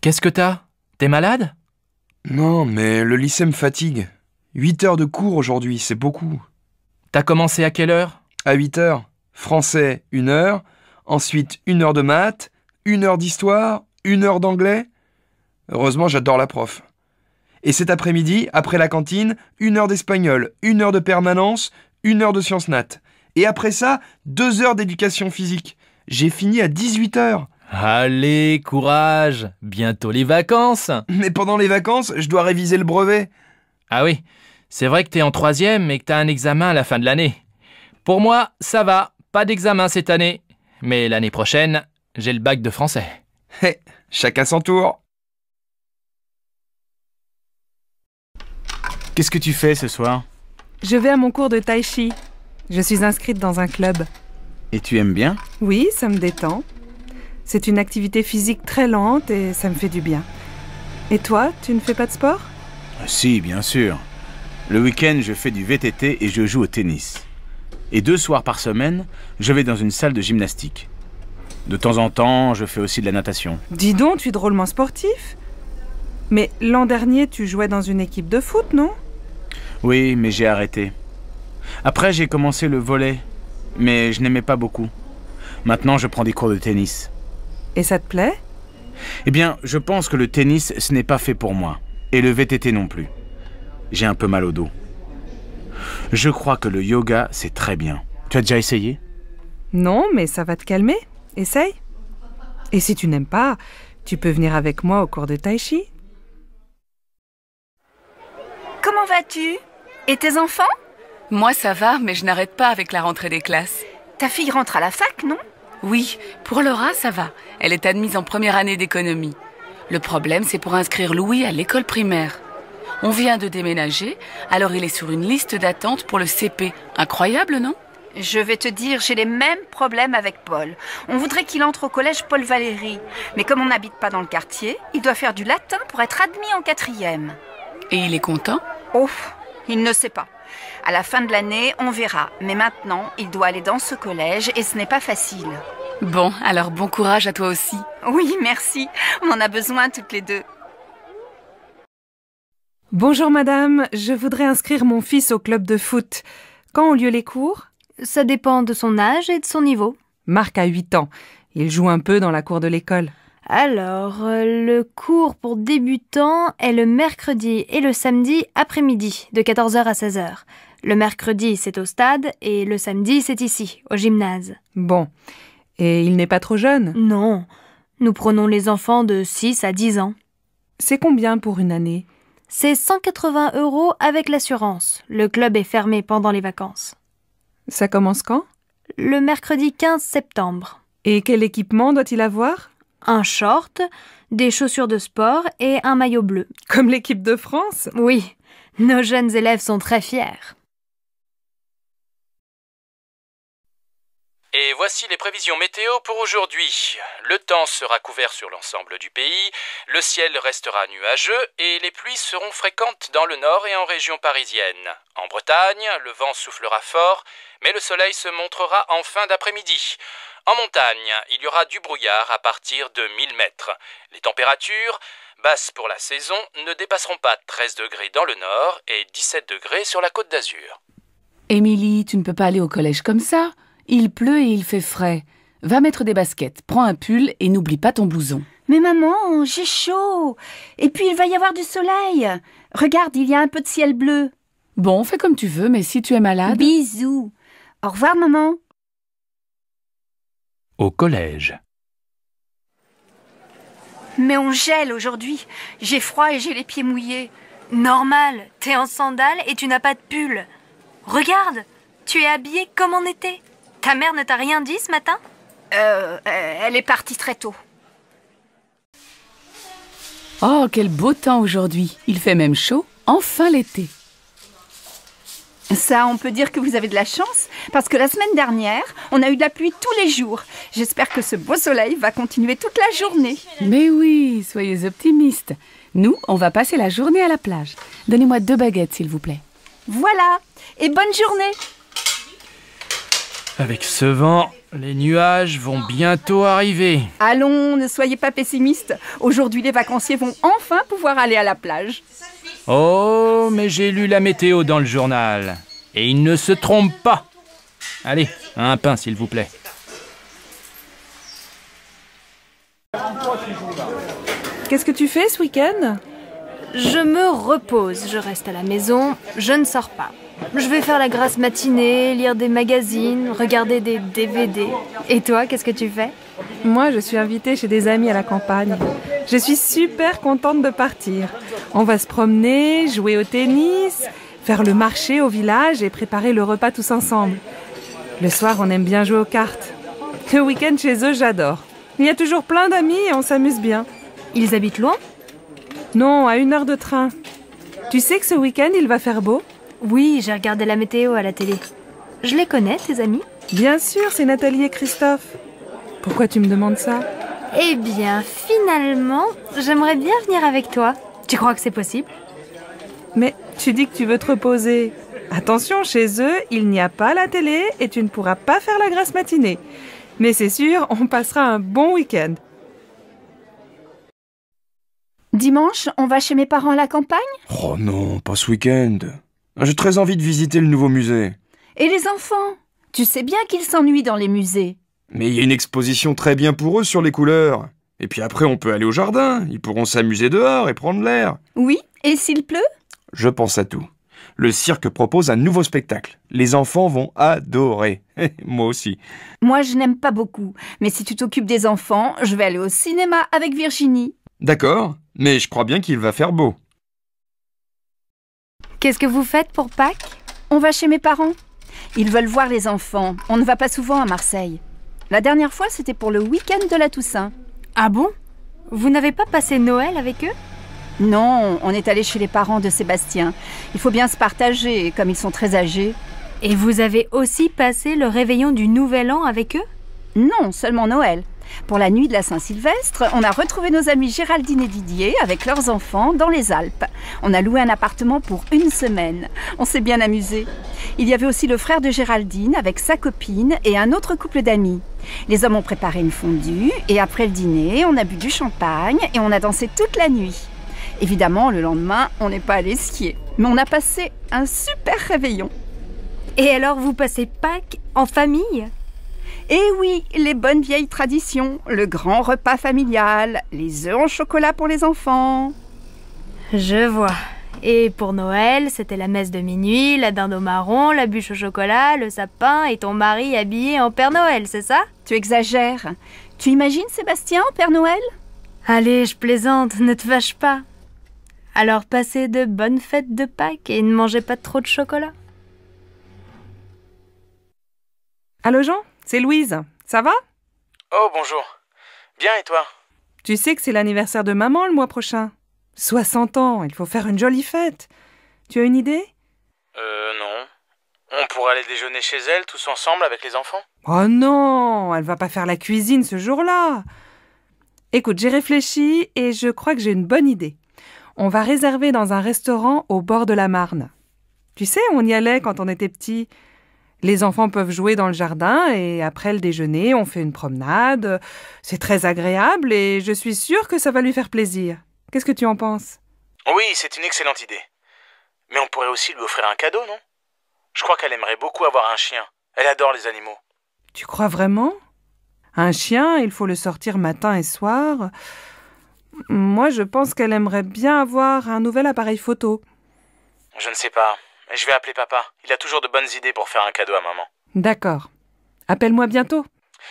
Qu'est-ce que t'as T'es malade Non, mais le lycée me fatigue. 8 heures de cours aujourd'hui, c'est beaucoup. T'as commencé à quelle heure À 8 heures. Français, une heure. Ensuite, une heure de maths, Une heure d'histoire, Une heure d'anglais. Heureusement, j'adore la prof. Et cet après-midi, après la cantine, une heure d'espagnol, une heure de permanence, une heure de sciences nat. Et après ça, deux heures d'éducation physique. J'ai fini à 18 heures. Allez, courage Bientôt les vacances Mais pendant les vacances, je dois réviser le brevet. Ah oui, c'est vrai que t'es en troisième et que t'as un examen à la fin de l'année. Pour moi, ça va, pas d'examen cette année. Mais l'année prochaine, j'ai le bac de français. Hé, chacun son tour Qu'est-ce que tu fais ce soir Je vais à mon cours de tai chi. Je suis inscrite dans un club. Et tu aimes bien Oui, ça me détend. C'est une activité physique très lente et ça me fait du bien. Et toi, tu ne fais pas de sport Si, bien sûr. Le week-end, je fais du VTT et je joue au tennis. Et deux soirs par semaine, je vais dans une salle de gymnastique. De temps en temps, je fais aussi de la natation. Dis donc, tu es drôlement sportif. Mais l'an dernier, tu jouais dans une équipe de foot, non oui, mais j'ai arrêté. Après, j'ai commencé le volet, mais je n'aimais pas beaucoup. Maintenant, je prends des cours de tennis. Et ça te plaît Eh bien, je pense que le tennis, ce n'est pas fait pour moi. Et le VTT non plus. J'ai un peu mal au dos. Je crois que le yoga, c'est très bien. Tu as déjà essayé Non, mais ça va te calmer. Essaye. Et si tu n'aimes pas, tu peux venir avec moi au cours de tai chi. Comment vas-tu et tes enfants Moi, ça va, mais je n'arrête pas avec la rentrée des classes. Ta fille rentre à la fac, non Oui, pour Laura, ça va. Elle est admise en première année d'économie. Le problème, c'est pour inscrire Louis à l'école primaire. On vient de déménager, alors il est sur une liste d'attente pour le CP. Incroyable, non je vais te dire, j'ai les mêmes problèmes avec Paul. On voudrait qu'il entre au collège Paul Valéry. Mais comme on n'habite pas dans le quartier, il doit faire du latin pour être admis en quatrième. Et il est content Oh, il ne sait pas. À la fin de l'année, on verra. Mais maintenant, il doit aller dans ce collège et ce n'est pas facile. Bon, alors bon courage à toi aussi. Oui, merci. On en a besoin toutes les deux. Bonjour madame, je voudrais inscrire mon fils au club de foot. Quand ont lieu les cours Ça dépend de son âge et de son niveau. Marc a 8 ans. Il joue un peu dans la cour de l'école. Alors, euh, le cours pour débutants est le mercredi et le samedi après-midi, de 14h à 16h. Le mercredi, c'est au stade, et le samedi, c'est ici, au gymnase. Bon. Et il n'est pas trop jeune Non. Nous prenons les enfants de 6 à 10 ans. C'est combien pour une année C'est 180 euros avec l'assurance. Le club est fermé pendant les vacances. Ça commence quand Le mercredi 15 septembre. Et quel équipement doit-il avoir un short, des chaussures de sport et un maillot bleu. Comme l'équipe de France Oui, nos jeunes élèves sont très fiers. Et voici les prévisions météo pour aujourd'hui. Le temps sera couvert sur l'ensemble du pays, le ciel restera nuageux et les pluies seront fréquentes dans le nord et en région parisienne. En Bretagne, le vent soufflera fort, mais le soleil se montrera en fin d'après-midi. En montagne, il y aura du brouillard à partir de 1000 mètres. Les températures, basses pour la saison, ne dépasseront pas 13 degrés dans le nord et 17 degrés sur la côte d'Azur. Émilie, tu ne peux pas aller au collège comme ça il pleut et il fait frais. Va mettre des baskets, prends un pull et n'oublie pas ton blouson. Mais maman, j'ai chaud. Et puis il va y avoir du soleil. Regarde, il y a un peu de ciel bleu. Bon, fais comme tu veux, mais si tu es malade. Bisous. Au revoir, maman. Au collège. Mais on gèle aujourd'hui. J'ai froid et j'ai les pieds mouillés. Normal, t'es en sandales et tu n'as pas de pull. Regarde, tu es habillée comme en été. Ta mère ne t'a rien dit ce matin euh, euh, Elle est partie très tôt. Oh, quel beau temps aujourd'hui. Il fait même chaud. Enfin l'été. Ça, on peut dire que vous avez de la chance, parce que la semaine dernière, on a eu de la pluie tous les jours. J'espère que ce beau soleil va continuer toute la journée. Mais oui, soyez optimistes. Nous, on va passer la journée à la plage. Donnez-moi deux baguettes, s'il vous plaît. Voilà, et bonne journée. Avec ce vent, les nuages vont bientôt arriver. Allons, ne soyez pas pessimistes. Aujourd'hui, les vacanciers vont enfin pouvoir aller à la plage. Oh, mais j'ai lu la météo dans le journal. Et ils ne se trompent pas. Allez, un pain, s'il vous plaît. Qu'est-ce que tu fais ce week-end Je me repose. Je reste à la maison. Je ne sors pas. Je vais faire la grasse matinée, lire des magazines, regarder des DVD. Et toi, qu'est-ce que tu fais Moi, je suis invitée chez des amis à la campagne. Je suis super contente de partir. On va se promener, jouer au tennis, faire le marché au village et préparer le repas tous ensemble. Le soir, on aime bien jouer aux cartes. Le week-end chez eux, j'adore. Il y a toujours plein d'amis et on s'amuse bien. Ils habitent loin Non, à une heure de train. Tu sais que ce week-end, il va faire beau oui, j'ai regardé la météo à la télé. Je les connais, ces amis Bien sûr, c'est Nathalie et Christophe. Pourquoi tu me demandes ça Eh bien, finalement, j'aimerais bien venir avec toi. Tu crois que c'est possible Mais tu dis que tu veux te reposer. Attention, chez eux, il n'y a pas la télé et tu ne pourras pas faire la grasse matinée. Mais c'est sûr, on passera un bon week-end. Dimanche, on va chez mes parents à la campagne Oh non, pas ce week-end. J'ai très envie de visiter le nouveau musée. Et les enfants Tu sais bien qu'ils s'ennuient dans les musées. Mais il y a une exposition très bien pour eux sur les couleurs. Et puis après, on peut aller au jardin. Ils pourront s'amuser dehors et prendre l'air. Oui, et s'il pleut Je pense à tout. Le cirque propose un nouveau spectacle. Les enfants vont adorer. Moi aussi. Moi, je n'aime pas beaucoup. Mais si tu t'occupes des enfants, je vais aller au cinéma avec Virginie. D'accord, mais je crois bien qu'il va faire beau. Qu'est-ce que vous faites pour Pâques On va chez mes parents. Ils veulent voir les enfants. On ne va pas souvent à Marseille. La dernière fois, c'était pour le week-end de la Toussaint. Ah bon Vous n'avez pas passé Noël avec eux Non, on est allé chez les parents de Sébastien. Il faut bien se partager, comme ils sont très âgés. Et vous avez aussi passé le réveillon du Nouvel An avec eux Non, seulement Noël. Pour la nuit de la Saint-Sylvestre, on a retrouvé nos amis Géraldine et Didier avec leurs enfants dans les Alpes. On a loué un appartement pour une semaine. On s'est bien amusé. Il y avait aussi le frère de Géraldine avec sa copine et un autre couple d'amis. Les hommes ont préparé une fondue et après le dîner, on a bu du champagne et on a dansé toute la nuit. Évidemment, le lendemain, on n'est pas allé skier, mais on a passé un super réveillon. Et alors, vous passez Pâques en famille et eh oui, les bonnes vieilles traditions, le grand repas familial, les œufs en chocolat pour les enfants. Je vois. Et pour Noël, c'était la messe de minuit, la dinde au marron, la bûche au chocolat, le sapin et ton mari habillé en Père Noël, c'est ça Tu exagères. Tu imagines Sébastien en Père Noël Allez, je plaisante, ne te vache pas. Alors passez de bonnes fêtes de Pâques et ne mangez pas trop de chocolat. Allô Jean c'est Louise. Ça va Oh, bonjour. Bien, et toi Tu sais que c'est l'anniversaire de maman le mois prochain. 60 ans, il faut faire une jolie fête. Tu as une idée Euh, non. On pourrait aller déjeuner chez elle tous ensemble avec les enfants Oh non, elle va pas faire la cuisine ce jour-là. Écoute, j'ai réfléchi et je crois que j'ai une bonne idée. On va réserver dans un restaurant au bord de la Marne. Tu sais, on y allait quand on était petits les enfants peuvent jouer dans le jardin et après le déjeuner, on fait une promenade. C'est très agréable et je suis sûre que ça va lui faire plaisir. Qu'est-ce que tu en penses Oui, c'est une excellente idée. Mais on pourrait aussi lui offrir un cadeau, non Je crois qu'elle aimerait beaucoup avoir un chien. Elle adore les animaux. Tu crois vraiment Un chien, il faut le sortir matin et soir. Moi, je pense qu'elle aimerait bien avoir un nouvel appareil photo. Je ne sais pas. Je vais appeler papa. Il a toujours de bonnes idées pour faire un cadeau à maman. D'accord. Appelle-moi bientôt.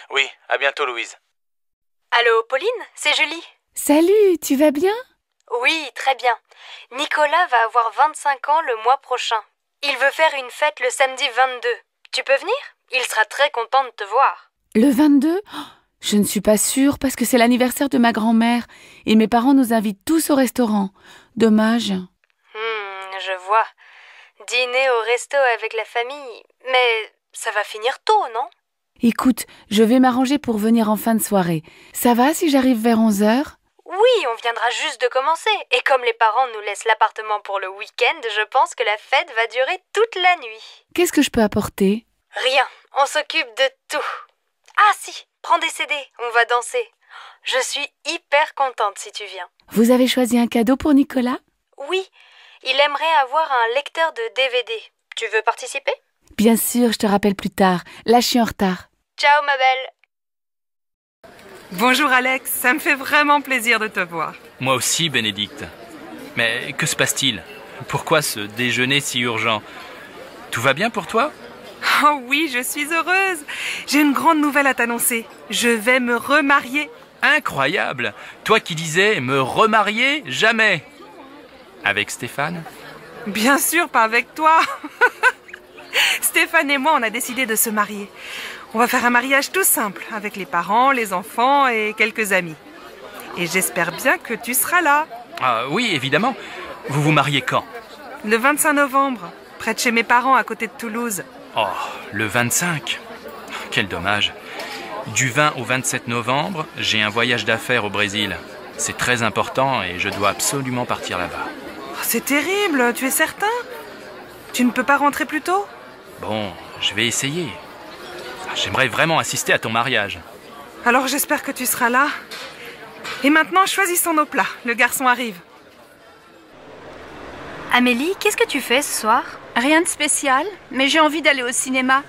Oui, à bientôt, Louise. Allô, Pauline, c'est Julie. Salut, tu vas bien Oui, très bien. Nicolas va avoir 25 ans le mois prochain. Il veut faire une fête le samedi 22. Tu peux venir Il sera très content de te voir. Le 22 Je ne suis pas sûre parce que c'est l'anniversaire de ma grand-mère et mes parents nous invitent tous au restaurant. Dommage. Hum, je vois. Dîner au resto avec la famille. Mais ça va finir tôt, non Écoute, je vais m'arranger pour venir en fin de soirée. Ça va si j'arrive vers 11h Oui, on viendra juste de commencer. Et comme les parents nous laissent l'appartement pour le week-end, je pense que la fête va durer toute la nuit. Qu'est-ce que je peux apporter Rien, on s'occupe de tout. Ah si, prends des CD, on va danser. Je suis hyper contente si tu viens. Vous avez choisi un cadeau pour Nicolas Oui, il aimerait avoir un lecteur de DVD. Tu veux participer Bien sûr, je te rappelle plus tard. Là, je suis en retard. Ciao, ma belle. Bonjour, Alex. Ça me fait vraiment plaisir de te voir. Moi aussi, Bénédicte. Mais que se passe-t-il Pourquoi ce déjeuner si urgent Tout va bien pour toi Oh oui, je suis heureuse. J'ai une grande nouvelle à t'annoncer. Je vais me remarier. Incroyable Toi qui disais me remarier jamais avec Stéphane Bien sûr, pas avec toi Stéphane et moi, on a décidé de se marier. On va faire un mariage tout simple, avec les parents, les enfants et quelques amis. Et j'espère bien que tu seras là. Ah oui, évidemment. Vous vous mariez quand Le 25 novembre, près de chez mes parents, à côté de Toulouse. Oh, le 25 Quel dommage. Du 20 au 27 novembre, j'ai un voyage d'affaires au Brésil. C'est très important et je dois absolument partir là-bas. Oh, c'est terrible, tu es certain Tu ne peux pas rentrer plus tôt Bon, je vais essayer. Ah, j'aimerais vraiment assister à ton mariage. Alors j'espère que tu seras là. Et maintenant, choisissons nos plats. Le garçon arrive. Amélie, qu'est-ce que tu fais ce soir Rien de spécial, mais j'ai envie d'aller au cinéma.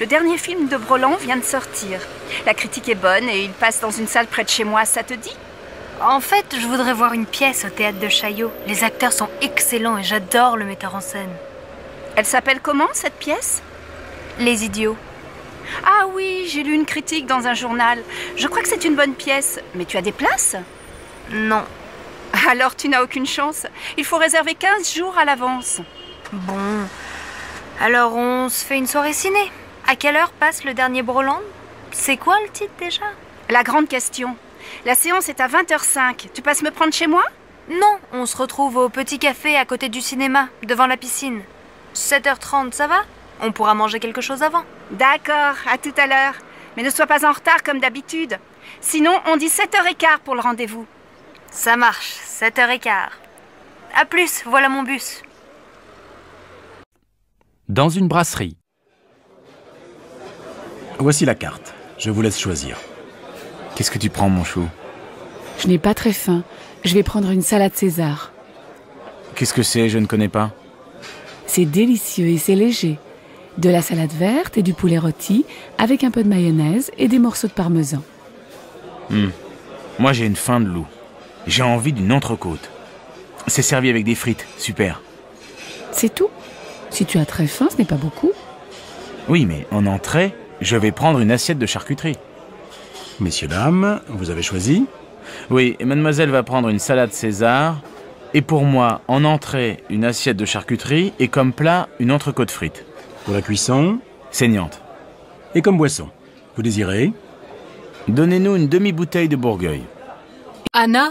Le dernier film de Broland vient de sortir. La critique est bonne et il passe dans une salle près de chez moi, ça te dit en fait, je voudrais voir une pièce au théâtre de Chaillot. Les acteurs sont excellents et j'adore le metteur en scène. Elle s'appelle comment cette pièce Les idiots. Ah oui, j'ai lu une critique dans un journal. Je crois que c'est une bonne pièce, mais tu as des places Non. Alors tu n'as aucune chance. Il faut réserver 15 jours à l'avance. Bon. Alors on se fait une soirée ciné. À quelle heure passe le dernier Broland C'est quoi le titre déjà La grande question. La séance est à 20h05. Tu passes me prendre chez moi Non, on se retrouve au petit café à côté du cinéma, devant la piscine. 7h30, ça va On pourra manger quelque chose avant. D'accord, à tout à l'heure. Mais ne sois pas en retard comme d'habitude. Sinon, on dit 7h15 pour le rendez-vous. Ça marche, 7h15. A plus, voilà mon bus. Dans une brasserie. Voici la carte. Je vous laisse choisir. Qu'est-ce que tu prends, mon chou Je n'ai pas très faim. Je vais prendre une salade César. Qu'est-ce que c'est Je ne connais pas. C'est délicieux et c'est léger. De la salade verte et du poulet rôti avec un peu de mayonnaise et des morceaux de parmesan. Hmm. Moi, j'ai une faim de loup. J'ai envie d'une entrecôte. C'est servi avec des frites. Super. C'est tout Si tu as très faim, ce n'est pas beaucoup. Oui, mais en entrée, je vais prendre une assiette de charcuterie. Messieurs, dames, vous avez choisi Oui, mademoiselle va prendre une salade César. Et pour moi, en entrée, une assiette de charcuterie et comme plat, une entrecôte frite. Pour la cuisson Saignante. Et comme boisson Vous désirez Donnez-nous une demi-bouteille de Bourgueil. Anna,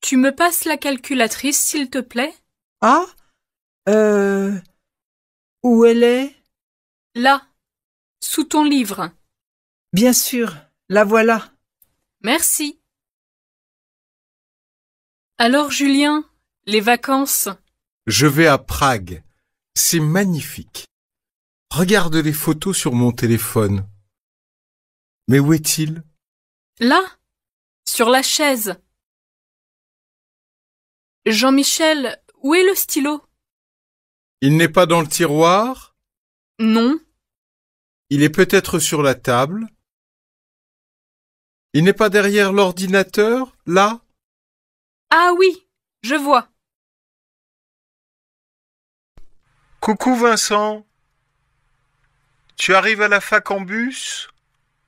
tu me passes la calculatrice, s'il te plaît Ah Euh. Où elle est Là, sous ton livre. Bien sûr. La voilà. Merci. Alors, Julien, les vacances Je vais à Prague. C'est magnifique. Regarde les photos sur mon téléphone. Mais où est-il Là, sur la chaise. Jean-Michel, où est le stylo Il n'est pas dans le tiroir Non. Il est peut-être sur la table. Il n'est pas derrière l'ordinateur, là Ah oui, je vois. Coucou Vincent. Tu arrives à la fac en bus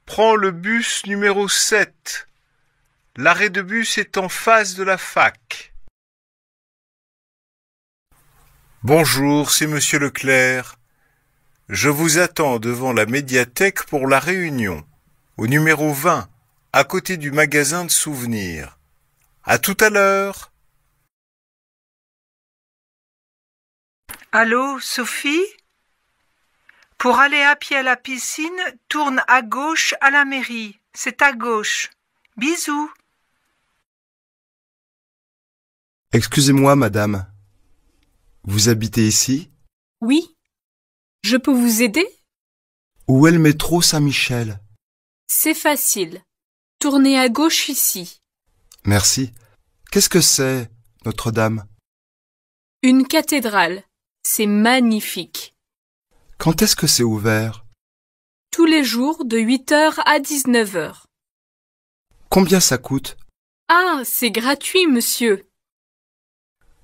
Prends le bus numéro 7. L'arrêt de bus est en face de la fac. Bonjour, c'est monsieur Leclerc. Je vous attends devant la médiathèque pour la réunion, au numéro 20 à côté du magasin de souvenirs. À tout à l'heure. Allô, Sophie Pour aller à pied à la piscine, tourne à gauche à la mairie. C'est à gauche. Bisous. Excusez-moi, madame. Vous habitez ici Oui. Je peux vous aider Où est le métro Saint-Michel C'est facile. Tournez à gauche ici. Merci. Qu'est-ce que c'est, Notre-Dame Une cathédrale. C'est magnifique. Quand est-ce que c'est ouvert Tous les jours de 8h à 19h. Combien ça coûte Ah, c'est gratuit, monsieur.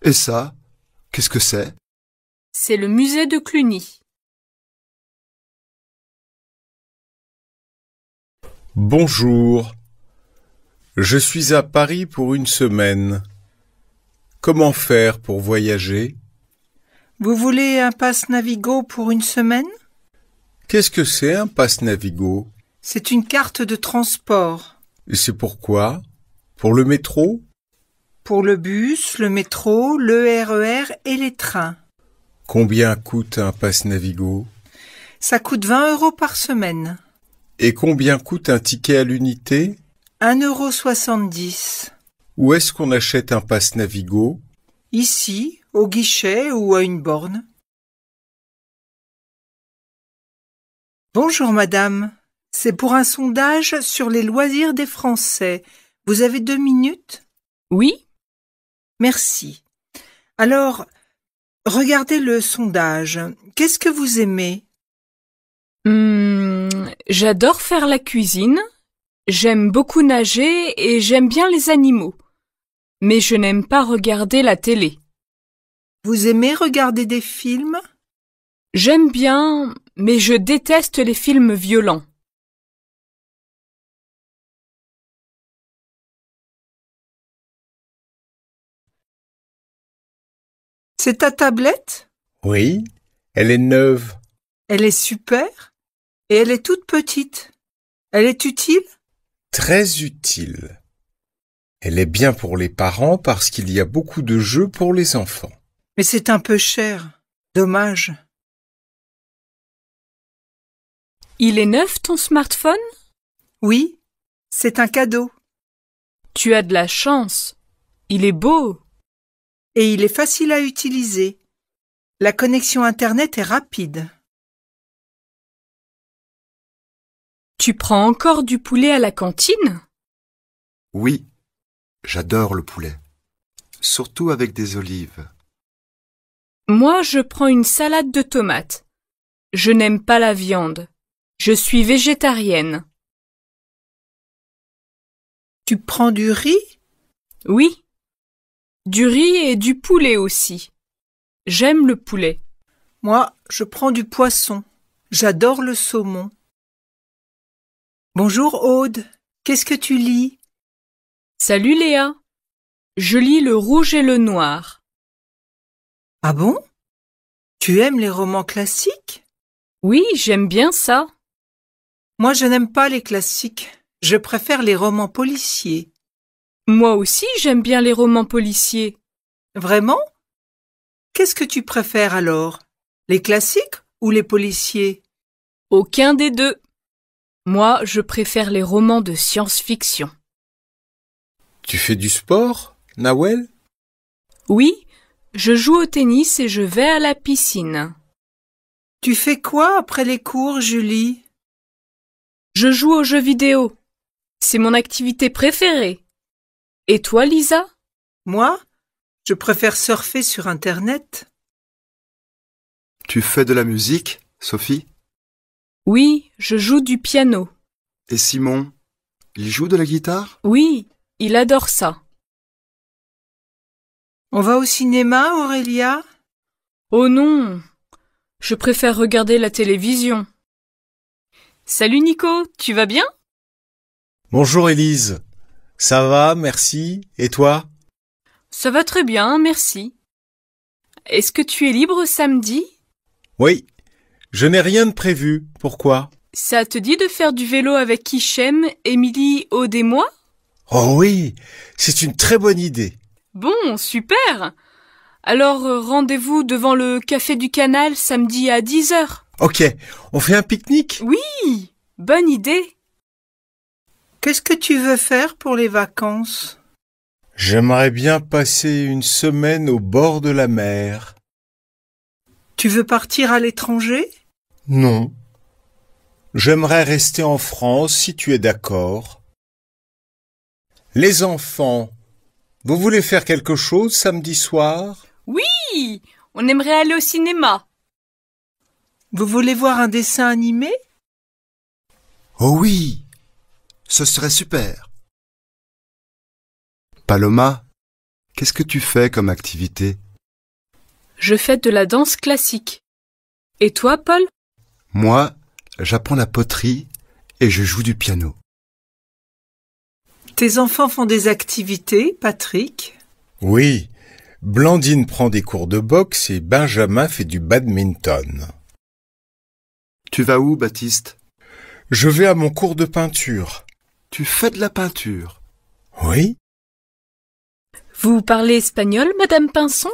Et ça Qu'est-ce que c'est C'est le musée de Cluny. Bonjour. Je suis à Paris pour une semaine. Comment faire pour voyager Vous voulez un passe Navigo pour une semaine Qu'est-ce que c'est un passe Navigo C'est une carte de transport. Et c'est pourquoi Pour le métro Pour le bus, le métro, le RER e et les trains. Combien coûte un passe Navigo Ça coûte 20 euros par semaine. Et combien coûte un ticket à l'unité un soixante-dix. Où est-ce qu'on achète un passe Navigo Ici, au guichet ou à une borne. Bonjour madame, c'est pour un sondage sur les loisirs des Français. Vous avez deux minutes Oui. Merci. Alors, regardez le sondage. Qu'est-ce que vous aimez hmm, J'adore faire la cuisine, J'aime beaucoup nager et j'aime bien les animaux. Mais je n'aime pas regarder la télé. Vous aimez regarder des films J'aime bien, mais je déteste les films violents. C'est ta tablette Oui, elle est neuve. Elle est super et elle est toute petite. Elle est utile très utile. Elle est bien pour les parents parce qu'il y a beaucoup de jeux pour les enfants. Mais c'est un peu cher. Dommage. Il est neuf ton smartphone Oui, c'est un cadeau. Tu as de la chance. Il est beau. Et il est facile à utiliser. La connexion Internet est rapide. Tu prends encore du poulet à la cantine Oui, j'adore le poulet, surtout avec des olives. Moi, je prends une salade de tomates. Je n'aime pas la viande. Je suis végétarienne. Tu prends du riz Oui. Du riz et du poulet aussi. J'aime le poulet. Moi, je prends du poisson. J'adore le saumon. Bonjour Aude, qu'est-ce que tu lis Salut Léa, je lis Le Rouge et le Noir. Ah bon Tu aimes les romans classiques Oui, j'aime bien ça. Moi, je n'aime pas les classiques, je préfère les romans policiers. Moi aussi, j'aime bien les romans policiers. Vraiment Qu'est-ce que tu préfères alors Les classiques ou les policiers Aucun des deux. Moi, je préfère les romans de science-fiction. Tu fais du sport, Nawel Oui, je joue au tennis et je vais à la piscine. Tu fais quoi après les cours, Julie Je joue aux jeux vidéo. C'est mon activité préférée. Et toi, Lisa Moi, je préfère surfer sur Internet. Tu fais de la musique, Sophie oui, je joue du piano. Et Simon, il joue de la guitare Oui, il adore ça. On va au cinéma, Aurélia Oh non Je préfère regarder la télévision. Salut Nico, tu vas bien Bonjour Élise. Ça va, merci. Et toi Ça va très bien, merci. Est-ce que tu es libre samedi Oui, je n'ai rien de prévu. Pourquoi Ça te dit de faire du vélo avec Hichem, Émilie, Aude et moi Oh oui, c'est une très bonne idée. Bon, super. Alors euh, rendez-vous devant le café du canal samedi à 10h. Ok, on fait un pique-nique Oui, bonne idée. Qu'est-ce que tu veux faire pour les vacances J'aimerais bien passer une semaine au bord de la mer. Tu veux partir à l'étranger non. J'aimerais rester en France si tu es d'accord. Les enfants, vous voulez faire quelque chose samedi soir Oui, on aimerait aller au cinéma. Vous voulez voir un dessin animé Oh oui, ce serait super. Paloma, qu'est-ce que tu fais comme activité Je fais de la danse classique. Et toi, Paul moi, j'apprends la poterie et je joue du piano. Tes enfants font des activités, Patrick Oui. Blandine prend des cours de boxe et Benjamin fait du badminton. Tu vas où, Baptiste Je vais à mon cours de peinture. Tu fais de la peinture Oui. Vous parlez espagnol, Madame Pinson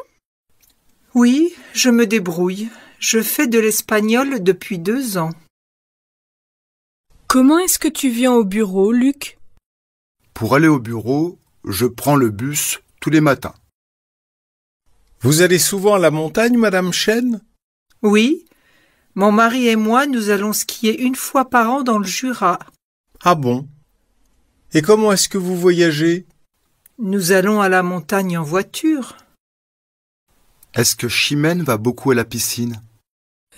Oui, je me débrouille. Je fais de l'espagnol depuis deux ans. Comment est-ce que tu viens au bureau, Luc Pour aller au bureau, je prends le bus tous les matins. Vous allez souvent à la montagne, Madame Chen Oui. Mon mari et moi, nous allons skier une fois par an dans le Jura. Ah bon Et comment est-ce que vous voyagez Nous allons à la montagne en voiture. Est-ce que Chimène va beaucoup à la piscine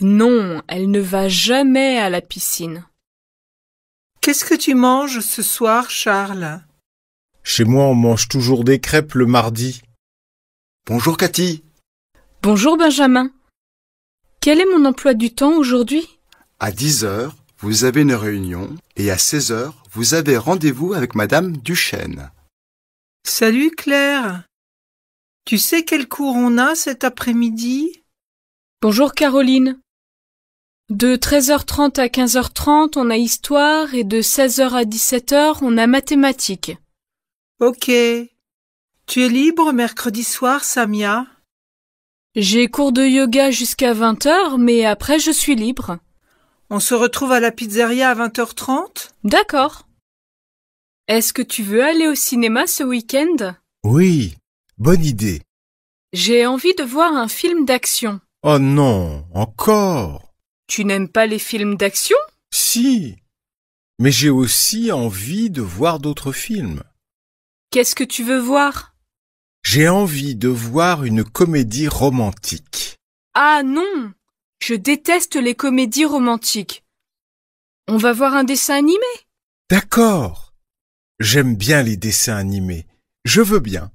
non, elle ne va jamais à la piscine. Qu'est-ce que tu manges ce soir, Charles Chez moi, on mange toujours des crêpes le mardi. Bonjour, Cathy. Bonjour, Benjamin. Quel est mon emploi du temps aujourd'hui À 10 heures, vous avez une réunion et à 16 heures, vous avez rendez-vous avec Madame Duchesne. Salut, Claire. Tu sais quel cours on a cet après-midi Bonjour, Caroline. De 13h30 à 15h30, on a histoire et de 16h à 17h, on a mathématiques. Ok. Tu es libre mercredi soir, Samia J'ai cours de yoga jusqu'à 20h, mais après je suis libre. On se retrouve à la pizzeria à 20h30 D'accord. Est-ce que tu veux aller au cinéma ce week-end Oui, bonne idée. J'ai envie de voir un film d'action. Oh non, encore tu n'aimes pas les films d'action Si, mais j'ai aussi envie de voir d'autres films. Qu'est-ce que tu veux voir J'ai envie de voir une comédie romantique. Ah non Je déteste les comédies romantiques. On va voir un dessin animé D'accord. J'aime bien les dessins animés. Je veux bien.